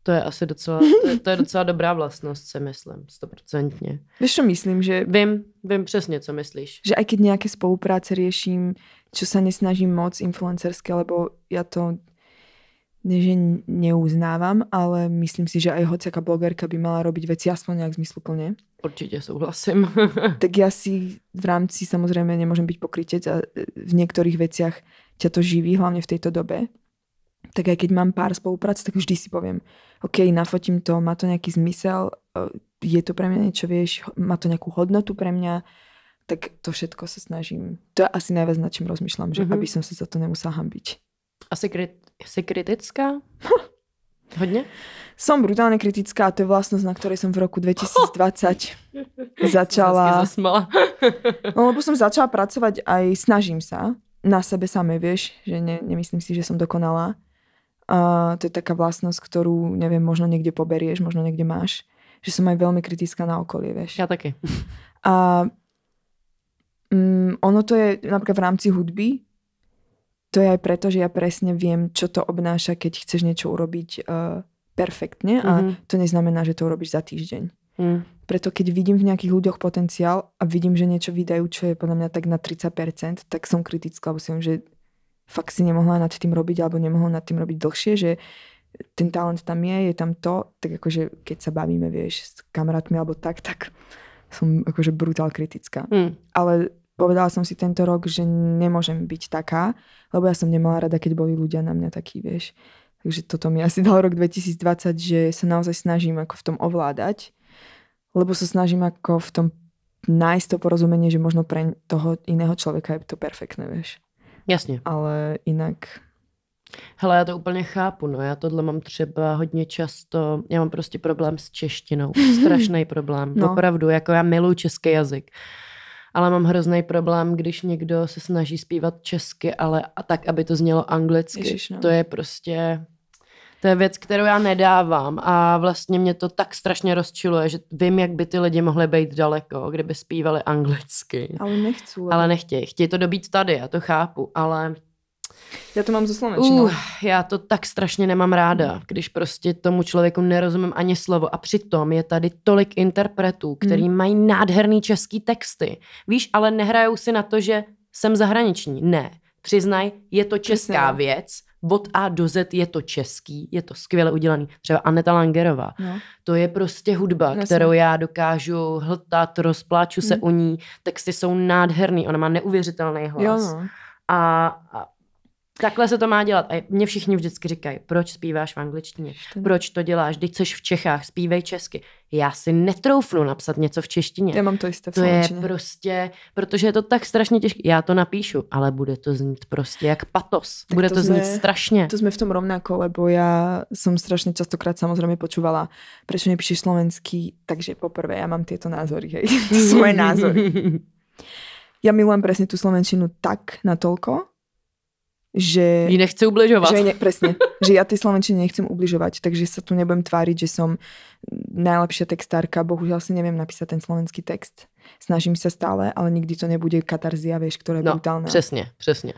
To je asi docela, <laughs> to je, to je docela dobrá vlastnost, si myslím, stoprocentně. Víš, čo myslím, že... Vím, vím přesně, co myslíš. Že aj keď nejaké spolupráce riešim, čo sa nesnažím moc influencerské, lebo ja to nie že neuznávam, ale myslím si, že aj hociaká blogerka by mala robiť veci aspoň nejak zmysluplne. Určite súhlasím. <laughs> tak ja si v rámci samozrejme nemôžem byť pokrytec a e, v niektorých veciach ťa to živí, hlavne v tejto dobe. Tak aj keď mám pár spoluprác, tak vždy si poviem, OK, nafotím to, má to nejaký zmysel, e, je to pre mňa niečo, vieš, má to nejakú hodnotu pre mňa, tak to všetko sa snažím. To je asi najviac, na čím rozmýšľam, že mm-hmm. aby som sa za to nemusela hambiť. A sekret Jsi kritická? <laughs> Hodně? Som brutálne kritická a to je vlastnosť, na ktorej som v roku 2020 oh! <laughs> začala... no, lebo som začala pracovať aj, snažím sa, na sebe samé vieš, že ne, nemyslím si, že som dokonalá. Uh, to je taká vlastnosť, ktorú, neviem, možno niekde poberieš, možno niekde máš. Že som aj veľmi kritická na okolie, vieš. Ja také. A um, ono to je napríklad v rámci hudby, to je aj preto, že ja presne viem, čo to obnáša, keď chceš niečo urobiť uh, perfektne a mm-hmm. to neznamená, že to urobíš za týždeň. Mm. Preto keď vidím v nejakých ľuďoch potenciál a vidím, že niečo vydajú, čo je podľa mňa tak na 30%, tak som kritická, lebo si viem, že fakt si nemohla nad tým robiť alebo nemohla nad tým robiť dlhšie, že ten talent tam je, je tam to, tak akože keď sa bavíme, vieš, s kamarátmi alebo tak, tak som akože brutál kritická. Mm. Ale povedala som si tento rok, že nemôžem byť taká, lebo ja som nemala rada, keď boli ľudia na mňa takí, vieš. Takže toto mi asi dal rok 2020, že sa naozaj snažím ako v tom ovládať, lebo sa snažím ako v tom nájsť to porozumenie, že možno pre toho iného človeka je to perfektné, vieš. Jasně. Ale jinak... Hele, já to úplně chápu, no já tohle mám třeba hodně často, já mám prostě problém s češtinou, <laughs> strašný problém, no. opravdu, jako já miluji český jazyk, ale mám hrozný problém, když někdo se snaží zpívat česky, ale a tak, aby to znělo anglicky. Ježiš, no. To je prostě... To je věc, kterou já nedávám a vlastně mě to tak strašně rozčiluje, že vím, jak by ty lidi mohli být daleko, kdyby zpívali anglicky. Ale nechcú. Ale nechtějí. Chtějí to dobít tady, já to chápu, ale Já to mám ze slovenčinou. Uh, já to tak strašně nemám ráda, když prostě tomu člověku nerozumím ani slovo. A přitom je tady tolik interpretů, který hmm. mají nádherný český texty. Víš, ale nehrajou si na to, že jsem zahraniční. Ne. Přiznaj, je to česká Přesně. věc, od A do Z je to český, je to skvěle udělaný. Třeba Aneta Langerová. No. To je prostě hudba, Nesmí. kterou já dokážu hltat, rozpláču hmm. se u ní. Texty jsou nádherný, ona má neuvěřitelný hlas. Jo, no. a, a Takhle se to má dělat. A mě všichni vždycky říkají, proč zpíváš v angličtině? Proč to děláš? Když jsi v Čechách, zpívej česky. Já si netroufnu napsat něco v češtině. Já mám to jisté v To je prostě, protože je to tak strašně těžké. Já to napíšu, ale bude to znít prostě jak patos. Tak bude to, to znít sme, strašně. To jsme v tom rovnako, lebo já jsem strašně častokrát samozřejmě počúvala, proč nepíšeš slovenský, takže poprvé já mám tyto názory, hej. <laughs> svoje názory. <laughs> Ja milujem presne tú slovenčinu tak natoľko, že... Ji nechce ubližovať. Že ne, presne. že ja tej Slovenčine nechcem ubližovať, takže sa tu nebudem tváriť, že som najlepšia textárka. Bohužiaľ si neviem napísať ten slovenský text. Snažím sa stále, ale nikdy to nebude katarzia, vieš, ktorá je no, brutálna. Přesne, přesne.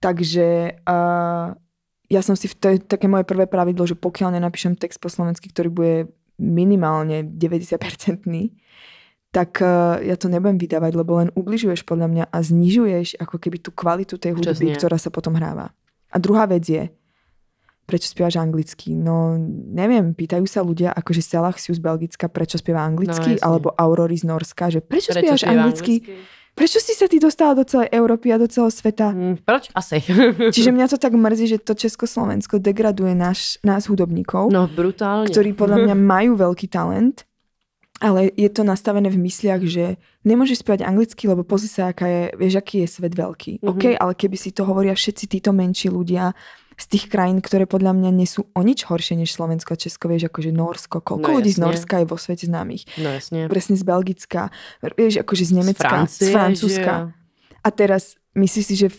Takže uh, ja som si, v to také moje prvé pravidlo, že pokiaľ nenapíšem text po slovensky, ktorý bude minimálne 90-percentný, tak uh, ja to nebudem vydávať, lebo len ubližuješ podľa mňa a znižuješ ako keby tú kvalitu tej hudby, ktorá sa potom hráva. A druhá vec je, prečo spievaš anglicky? No, neviem, pýtajú sa ľudia, akože Selaxius z Belgicka, prečo spieva anglicky, no, alebo Aurory z Norska, že prečo, prečo spievaš anglicky? anglicky? Prečo si sa ty dostala do celej Európy a do celého sveta? Mm, proč? Asi. <laughs> Čiže mňa to tak mrzí, že to Československo degraduje náš, nás hudobníkov. No, brutálne. Ktorí podľa mňa <laughs> majú veľký talent ale je to nastavené v mysliach, že nemôžeš spievať anglicky, lebo pozri sa, aká je, vieš, aký je svet veľký. Mm-hmm. OK, ale keby si to hovoria všetci títo menší ľudia z tých krajín, ktoré podľa mňa nie sú o nič horšie než Slovensko a Česko, vieš, akože Norsko, koľko no, ľudí z Norska je vo svete známych. No jasne. Presne z Belgicka, vieš, akože z Nemecka, z, Francie, z Francúzska. Že... A teraz myslíš si, že v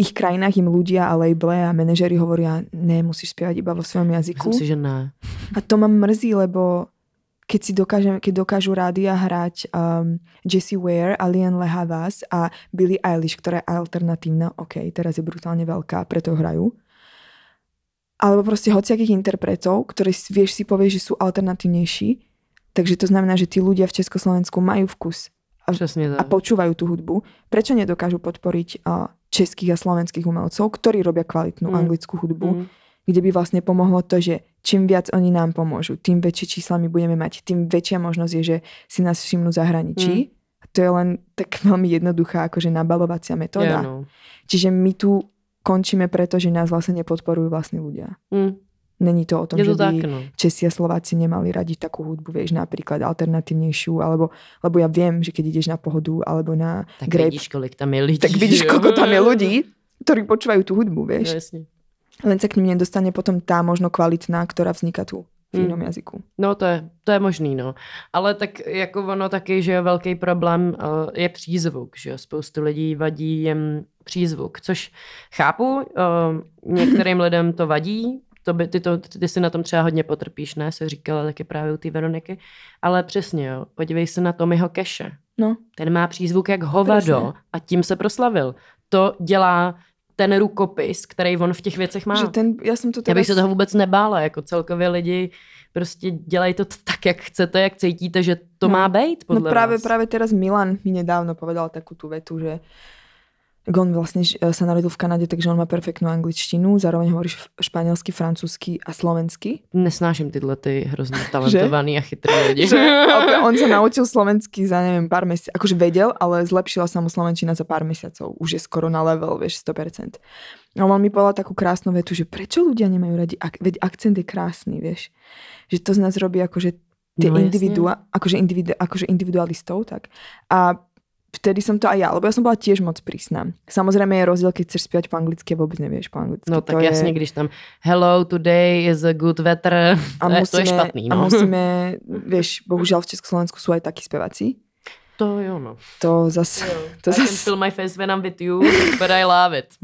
ich krajinách im ľudia a labelé a manažery hovoria, ne, musíš spievať iba vo svojom jazyku. Myslím si, že ne. A to ma mrzí, lebo keď, si dokážem, keď dokážu rádia hrať um, Jessie Ware a Lian Lehavas a Billie Eilish, ktorá je alternatívna, ok, teraz je brutálne veľká, preto hrajú. Alebo proste hociakých interpretov, ktorí vieš si povie, že sú alternatívnejší, takže to znamená, že tí ľudia v Československu majú vkus a, a počúvajú tú hudbu. Prečo nedokážu podporiť uh, českých a slovenských umelcov, ktorí robia kvalitnú mm. anglickú hudbu? Mm kde by vlastne pomohlo to, že čím viac oni nám pomôžu, tým väčšie číslami budeme mať, tým väčšia možnosť je, že si nás všimnú zahraničí. Mm. to je len tak veľmi jednoduchá akože nabalovacia metóda. Yeah, no. Čiže my tu končíme preto, že nás vlastne nepodporujú vlastní ľudia. Mm. Není to o tom, je to že tak, by no. Česi a Slováci nemali radiť takú hudbu, vieš, napríklad alternatívnejšiu, alebo, lebo ja viem, že keď ideš na pohodu, alebo na tak grep, vidíš, tam je ľudí. Tak vidíš, koľko tam je ľudí, ktorí počúvajú tú hudbu, vieš. No, jasne len sa k ním nedostane potom tá možno kvalitná, ktorá vzniká tu v jinom hm. mm. jazyku. No to je, to je možný, no. Ale tak jako ono taky, že je velký problém eh, je přízvuk, že jo. Spoustu lidí vadí jem přízvuk, což chápu, eh, některým <laughs> lidem to vadí, to by, ty, to, ty si na tom třeba hodně potrpíš, ne, se říkala taky právě u té Veroniky, ale přesně, jo, podívej se na Tomyho Keše. No. Ten má přízvuk jak hovado Presne. a tím se proslavil. To dělá ten rukopis, který on v těch věcech má. Že ten, já, jsem to teda... já bych teda se toho vůbec nebála, jako celkově lidi prostě dělají to tak, jak chcete, jak cítíte, že to no. má být, no podle No právě, právě teraz Milan mi nedávno povedal takovou tu větu, že tak on vlastne sa narodil v Kanade, takže on má perfektnú angličtinu, zároveň hovorí španielsky, francúzsky a slovensky. Nesnáším tyhle ty hrozne <laughs> talentovaní a chytré ľudí. Že? Okay, on sa <laughs> naučil slovensky za neviem pár mesiacov, akože vedel, ale zlepšila sa mu slovenčina za pár mesiacov. Už je skoro na level, vieš, 100%. A on mi povedal takú krásnu vetu, že prečo ľudia nemajú radi, ak- veď akcent je krásny, vieš. Že to z nás robí akože tie no, individua, akože, individu, akože individualistov, tak. A vtedy som to aj ja, lebo ja som bola tiež moc prísna. Samozrejme je rozdiel, keď chceš spievať po anglicky vôbec nevieš po anglicky. No tak to jasne, je... když tam hello, today is a good weather, a musíme, <laughs> to je špatný. No. A musíme, <laughs> vieš, bohužiaľ v Československu sú aj takí speváci. To jo, no. To zase... To I zas... can feel my face when I'm with you, but I love it.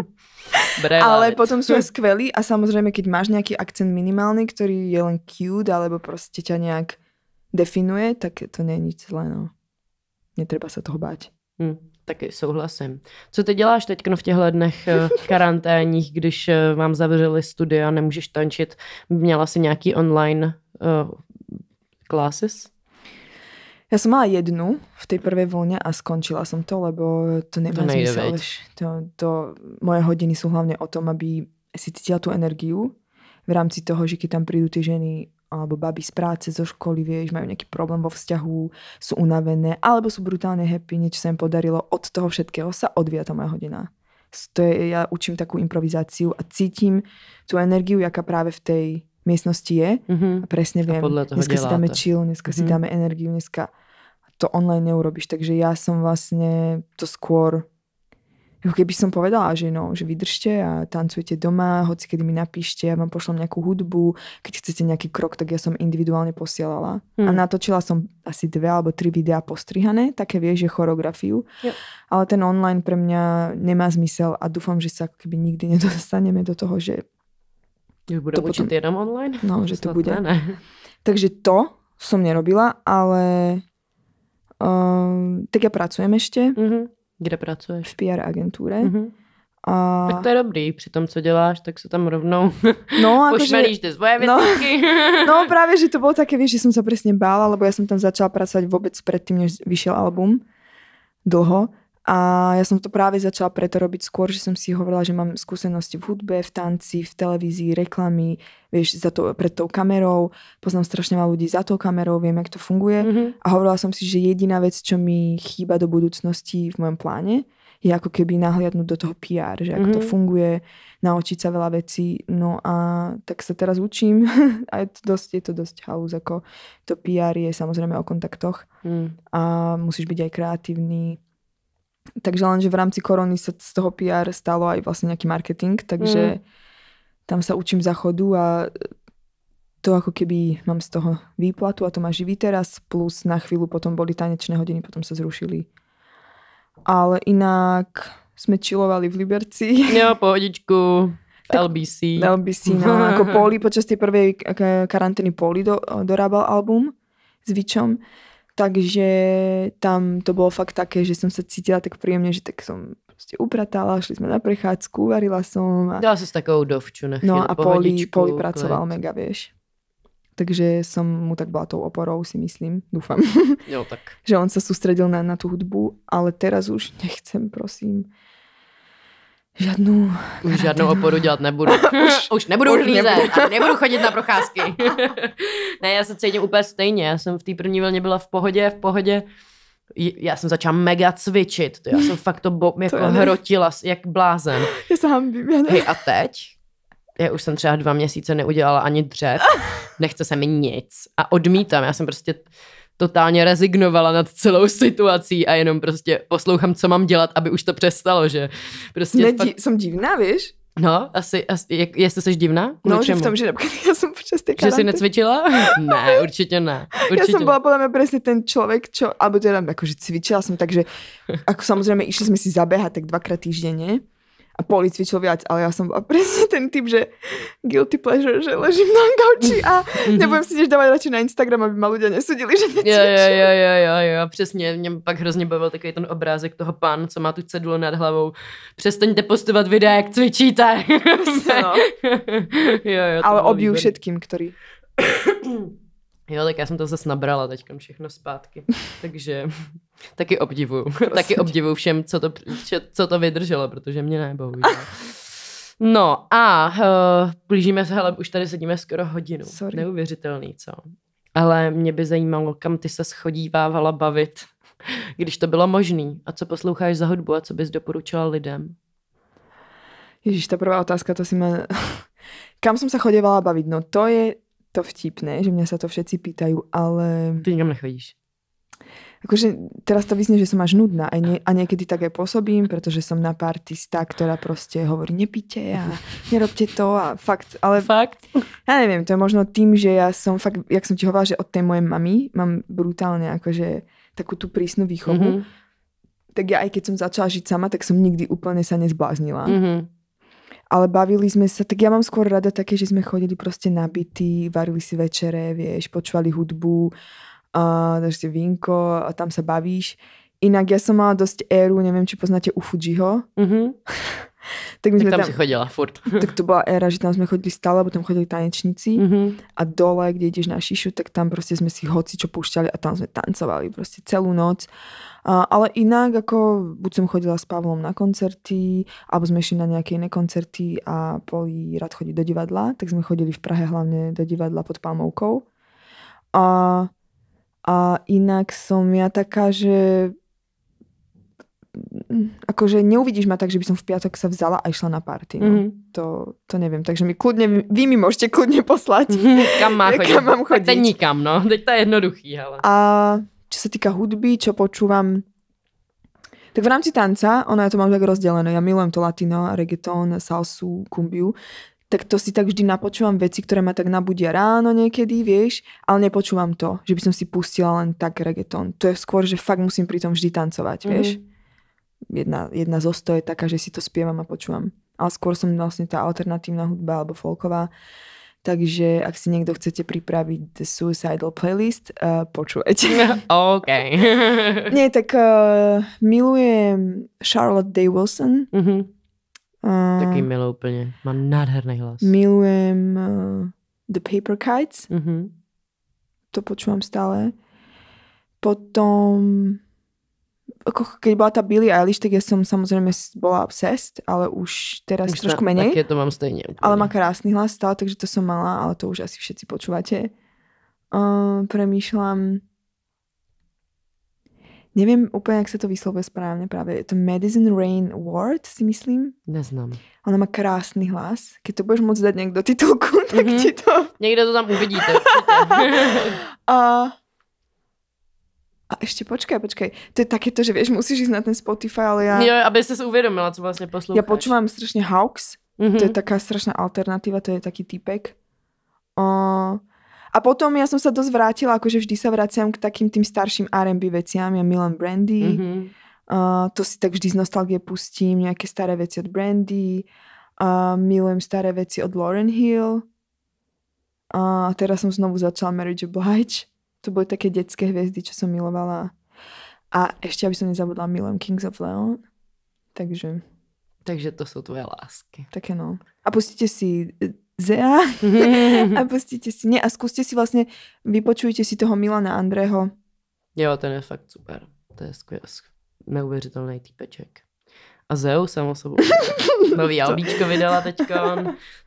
Brevávec. Ale potom sú aj <laughs> skvelí a samozrejme, keď máš nejaký akcent minimálny, ktorý je len cute alebo proste ťa nejak definuje, tak to nie je nič zlé, no netreba sa toho báť. Hmm, taky souhlasím. Co ty děláš teď no, v těchto dnech eh, <laughs> karanténních, když eh, vám zavřeli studia, nemůžeš tančit? Měla si nějaký online uh, classes? Ja som mala jednu v tej prvej vlne a skončila som to, lebo to nemá to zmysel. To, to, moje hodiny sú hlavne o tom, aby si cítila tú energiu v rámci toho, že keď tam prídu tie ženy alebo baby z práce, zo školy, vieš, majú nejaký problém vo vzťahu, sú unavené, alebo sú brutálne happy, niečo sa im podarilo, od toho všetkého sa odvíja tá moja hodina. To je, ja učím takú improvizáciu a cítim tú energiu, jaká práve v tej miestnosti je. Mm-hmm. A presne viem, a podľa toho dneska deláte. si dáme chill, dneska mm-hmm. si mhm. dáme energiu, dneska to online neurobiš. Takže ja som vlastne to skôr keby som povedala, že no, že vydržte a tancujete doma, hoci kedy mi napíšte, ja vám pošlem nejakú hudbu, keď chcete nejaký krok, tak ja som individuálne posielala. Hmm. A hm. natočila som asi dve alebo tri videá postrihané, také vieš, že choreografiu. Jo. Ale ten online pre mňa nemá zmysel a dúfam, že sa ako keby nikdy <laughs> nedostaneme do toho, že... Že bude to potom... jenom online? No, že to bude. Ne. Takže to som nerobila, ale... Um, tak ja pracujem ešte. Mm-hmm kde pracuješ? V PR agentúre. Mm-hmm. A... Tak to je dobrý, při tom, co děláš, tak se tam rovnou <laughs> no, <laughs> pošmelíš ty svoje <laughs> No, no práve, že to bolo také, vieš, že som sa presne bála, lebo ja som tam začala pracovať vôbec predtým, než vyšiel album. Dlho. A ja som to práve začala preto robiť skôr, že som si hovorila, že mám skúsenosti v hudbe, v tanci, v televízii, reklamy, vieš, za to, pred tou kamerou, poznám strašne veľa ľudí za tou kamerou, viem, jak to funguje. Mm-hmm. A hovorila som si, že jediná vec, čo mi chýba do budúcnosti v mojom pláne, je ako keby nahliadnúť do toho PR, že ako mm-hmm. to mhm. funguje, naučiť sa veľa vecí. No a tak sa teraz učím <laughs> a je to dosť, je to dosť haus, ako to PR je samozrejme o kontaktoch mm. a musíš byť aj kreatívny, Takže lenže v rámci korony sa z toho PR stalo aj vlastne nejaký marketing, takže mm. tam sa učím za chodu a to ako keby mám z toho výplatu a to ma živí teraz, plus na chvíľu potom boli tanečné hodiny, potom sa zrušili. Ale inak sme čilovali v Liberci. Jo, pohodičku. Tak, LBC. LBC, no. Ako <laughs> Poli, počas tej prvej karantény Poli do, dorábal album s Vičom. Takže tam to bolo fakt také, že som sa cítila tak príjemne, že tak som proste upratala, šli sme na prechádzku, varila som. A... Dala sa s takou dovču na no chvíľu, No a Poli, Poli pracoval klet. mega, vieš. Takže som mu tak bola tou oporou, si myslím, dúfam. Jo, tak. <laughs> že on sa sústredil na, na tú hudbu, ale teraz už nechcem, prosím Žádnou. Už žádnou oporu dělat nebudu. <laughs> už, už nebudu už klízet nebudu. a <laughs> nebudu chodit na procházky. <laughs> ne, já se cítím úplně stejně. Já jsem v té první vlně byla v pohodě, v pohodě. Já jsem začala mega cvičit. Já jsem fakt to, bo, jako hrotila, jak blázen. Já se hambím, já Hej, a teď? Já už jsem třeba dva měsíce neudělala ani dřet. Nechce se mi nic. A odmítám. Já jsem prostě totálně rezignovala nad celou situací a jenom prostě poslouchám, co mám dělat, aby už to přestalo, že prostě... Ne, spak... jsem divná, víš? No, asi, asi jak, jestli jsi divná? Kvůli no, čemu? že v tom, že napríklad <laughs> já jsem počas ty Že si necvičila? <laughs> ne, určitě ne. Určitě. Já jsem byla podle mě přesně ten člověk, čo, alebo teda akože cvičila jsem, tak, že <laughs> ako samozřejmě išli jsme si zaběhat tak dvakrát týždeně a poli cvičil viac, ale ja som bola <laughs> presne ten typ, že guilty pleasure, že ležím na gauči a mhm. nebudem si tiež dávať radši na Instagram, aby ma ľudia nesudili, že ja, ja, ja, ja, ja, ja. přesně, mňa pak hrozně bavil takový ten obrázek toho pán, co má tu cedulu nad hlavou. Přestaňte postovat videa, jak cvičíte. Presne, no. ja, <laughs> ja, ale obdiv všetkým, ktorí <coughs> Jo, tak já jsem to zase nabrala teď všechno zpátky. <laughs> Takže taky obdivuju. Prosím. taky obdivuju všem, co to, co to vydrželo, protože mě ne, bohužel. Ah. No a uh, blížíme se, ale už tady sedíme skoro hodinu. Sorry. Neuvěřitelný, co? Ale mě by zajímalo, kam ty se schodívávala bavit, <laughs> když to bylo možný. A co posloucháš za hudbu a co bys doporučila lidem? Ježíš, ta prvá otázka, to si má... <laughs> Kam som sa chodevala baviť? No to je to vtipné, že mňa sa to všetci pýtajú, ale... Ty nikam nechodíš. Akože teraz to vyznie, že som až nudná a, nie, a niekedy tak aj pôsobím, pretože som na partista, ktorá proste hovorí nepite a nerobte to a fakt, ale... Fakt? Ja neviem, to je možno tým, že ja som fakt, jak som ti hovorila, že od tej mojej mamy mám brutálne akože takú tú prísnu výchovu, mm-hmm. tak ja aj keď som začala žiť sama, tak som nikdy úplne sa nezbláznila. Mm-hmm ale bavili sme sa, tak ja mám skôr rada také, že sme chodili proste nabití, varili si večere, vieš, počúvali hudbu, a dáš si vínko a tam sa bavíš. Inak ja som mala dosť éru, neviem, či poznáte Fujiho. Mm-hmm. <laughs> tak, my tak sme tam, tam si chodila furt. <laughs> Tak to bola éra, že tam sme chodili stále, lebo tam chodili tanečníci mm-hmm. a dole, kde ideš na šišu, tak tam proste sme si hoci čo púšťali a tam sme tancovali proste celú noc. A, ale inak, ako buď som chodila s Pavlom na koncerty, alebo sme išli na nejaké iné koncerty a boli rád chodiť do divadla, tak sme chodili v Prahe hlavne do divadla pod Palmovkou. A, a inak som ja taká, že akože neuvidíš ma tak, že by som v piatok sa vzala a išla na party. No. Mm-hmm. To, to neviem. Takže mi kľudne, vy mi môžete kľudne poslať. Mm-hmm. Kam má <laughs> chodiť. Kam mám chodiť. Tak nikam, no. Teď to je jednoduchý, ale. A čo sa týka hudby, čo počúvam, tak v rámci tanca, ono ja to mám tak rozdelené, ja milujem to latino, reggaeton, salsu, kumbiu, tak to si tak vždy napočúvam veci, ktoré ma tak nabudia ráno niekedy, vieš, ale nepočúvam to, že by som si pustila len tak reggaeton. To je skôr, že fakt musím pri tom vždy tancovať, vieš. Mm-hmm jedna, jedna zo je taká, že si to spievam a počúvam. Ale skôr som vlastne tá alternatívna hudba alebo folková. Takže ak si niekto chcete pripraviť The Suicidal Playlist, uh, počúvajte. <laughs> OK. <laughs> Nie, tak uh, milujem Charlotte Day Wilson. Mm-hmm. Uh, Taký milý úplne. Má nádherný hlas. Milujem uh, The Paper Kites. Mm-hmm. To počúvam stále. Potom ako keď bola tá Billie Eilish, tak ja som samozrejme bola obsessed, ale už teraz už trošku na, menej. Také to mám stejne. Úplne. Ale má krásny hlas stále, takže to som mala, ale to už asi všetci počúvate. Uh, premýšľam... Neviem úplne, ak sa to vyslovuje správne práve. Je to Madison Rain Ward, si myslím. Neznám. Ona má krásny hlas. Keď to budeš môcť dať niekto titulku, <laughs> tak mm-hmm. ti to... Niekde to tam uvidíte. uh, <laughs> a ešte počkaj, počkaj, to je takéto, že vieš, musíš ísť na ten Spotify, ale ja... Jo, aby si sa uvedomila, co vlastne poslúchaš. Ja počúvam strašne Hawks, mm-hmm. to je mhm. taká strašná alternatíva, to je taký typek. Uh, a potom ja som sa dosť vrátila, akože vždy sa vraciam k takým tým starším R&B veciam, ja milám Brandy, mm-hmm. uh, to si tak vždy z nostalgie pustím, nejaké staré veci od Brandy, uh, milujem staré veci od Lauren Hill, a uh, teraz som znovu začala Marriage Oblige to boli také detské hviezdy, čo som milovala. A ešte, aby som nezabudla, milujem Kings of Leon. Takže... Takže to sú tvoje lásky. Také no. A pustite si e, Zea <laughs> a pustite si... Nie, a skúste si vlastne, vypočujte si toho Milana Andreho. Jo, ten je fakt super. To je skvěl, neuvěřitelný týpeček a Zeu samo sobou. <laughs> Nový albíčko vydala teďko.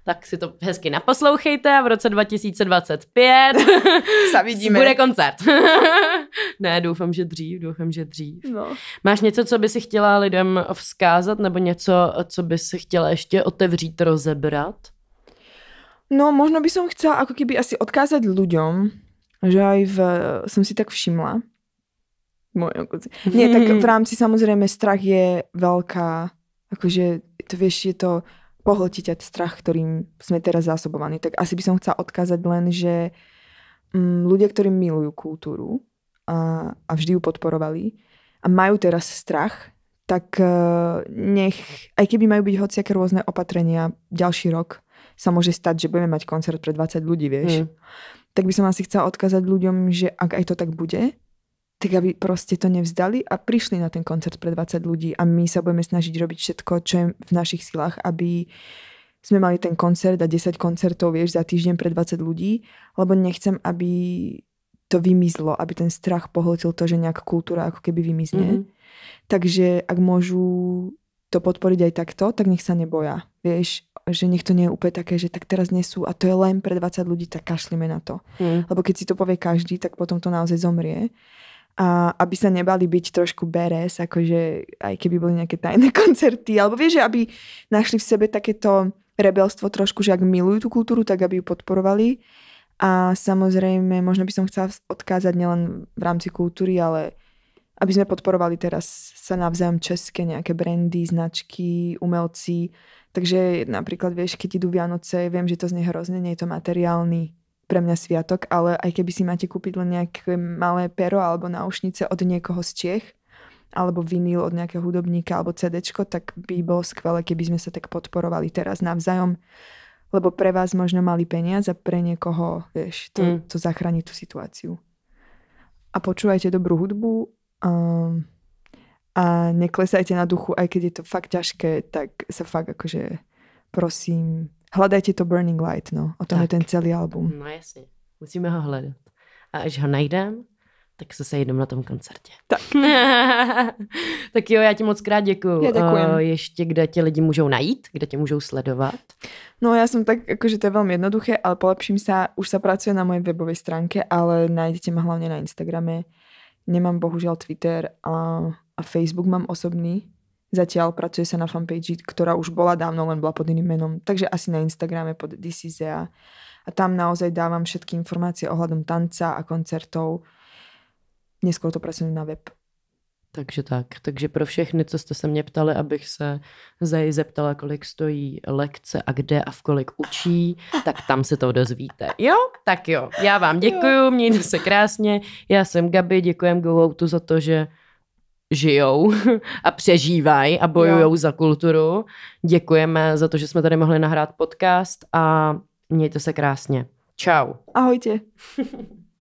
Tak si to hezky naposlouchejte a v roce 2025 <laughs> se vidíme. bude koncert. <laughs> ne, doufám, že dřív, doufám, že dřív. No. Máš něco, co by si chtěla lidem vzkázat nebo něco, co by si chtěla ještě otevřít, rozebrat? No, možno by som chcela ako keby asi odkázať ľuďom, že aj v, som si tak všimla, mojom konci. Nie, tak v <laughs> rámci samozrejme strach je veľká, akože to vieš, je to pohltiť strach, ktorým sme teraz zásobovaní. Tak asi by som chcela odkázať len, že m, mm, ľudia, ktorí milujú kultúru a, a vždy ju podporovali a majú teraz strach, tak uh, nech, aj keby majú byť hociaké rôzne opatrenia, ďalší rok sa môže stať, že budeme mať koncert pre 20 ľudí, vieš. Mm. Tak by som asi chcela odkázať ľuďom, že ak aj to tak bude, tak aby proste to nevzdali a prišli na ten koncert pre 20 ľudí a my sa budeme snažiť robiť všetko, čo je v našich silách, aby sme mali ten koncert a 10 koncertov, vieš, za týždeň pre 20 ľudí, lebo nechcem, aby to vymizlo, aby ten strach pohltil to, že nejaká kultúra ako keby vymizne. Mm-hmm. Takže ak môžu to podporiť aj takto, tak nech sa neboja, vieš, že nech to nie je úplne také, že tak teraz nesú a to je len pre 20 ľudí, tak kašlime na to. Mm. Lebo keď si to povie každý, tak potom to naozaj zomrie a aby sa nebali byť trošku beres, akože aj keby boli nejaké tajné <laughs> koncerty, alebo vieš, že aby našli v sebe takéto rebelstvo trošku, že ak milujú tú kultúru, tak aby ju podporovali. A samozrejme, možno by som chcela odkázať nielen v rámci kultúry, ale aby sme podporovali teraz sa navzájom české nejaké brandy, značky, umelci. Takže napríklad, vieš, keď idú Vianoce, viem, že to znie hrozne, nie je to materiálny pre mňa sviatok, ale aj keby si máte kúpiť len nejaké malé pero alebo náušnice od niekoho z Čech, alebo vinyl od nejakého hudobníka alebo CD, tak by bolo skvelé, keby sme sa tak podporovali teraz navzájom, lebo pre vás možno mali peniaz a pre niekoho, vieš, to, mm. to zachráni tú situáciu. A počúvajte dobrú hudbu a, ehm, a neklesajte na duchu, aj keď je to fakt ťažké, tak sa fakt akože prosím hľadajte to Burning Light, no. O tom tak. je ten celý album. No jasne. Musíme ho hledat. A až ho najdem, tak sa sejdem na tom koncertě. Tak. <laughs> tak jo, já ti moc krát děkuji. Ja děkujem. O, eh, ještě kde tě lidi můžou najít, kde tě můžou sledovat? No ja som tak, akože to je veľmi jednoduché, ale polepším sa, už sa pracuje na mojej webovej stránke, ale nájdete ma hlavne na Instagrame. Nemám bohužiaľ Twitter a, a Facebook mám osobný, Zatiaľ pracuje sa na fanpage, ktorá už bola dávno, len bola pod iným menom. Takže asi na Instagrame pod DCZA. A tam naozaj dávam všetky informácie ohľadom tanca a koncertov. Neskôr to presunú na web. Takže tak. Takže pro všechny, co jste se mě ptali, abych se jej zeptala, kolik stojí lekce a kde a v kolik učí, tak tam se to dozvíte. Jo? Tak jo. Já vám děkuju, mějte se krásně. Já jsem Gabi, děkujem GoOutu za to, že žijou <laughs> a přežívají a bojují za kulturu. Děkujeme eh, za to, že jsme tady mohli nahrát podcast a mějte se krásně. Čau. Ahojte. <laughs>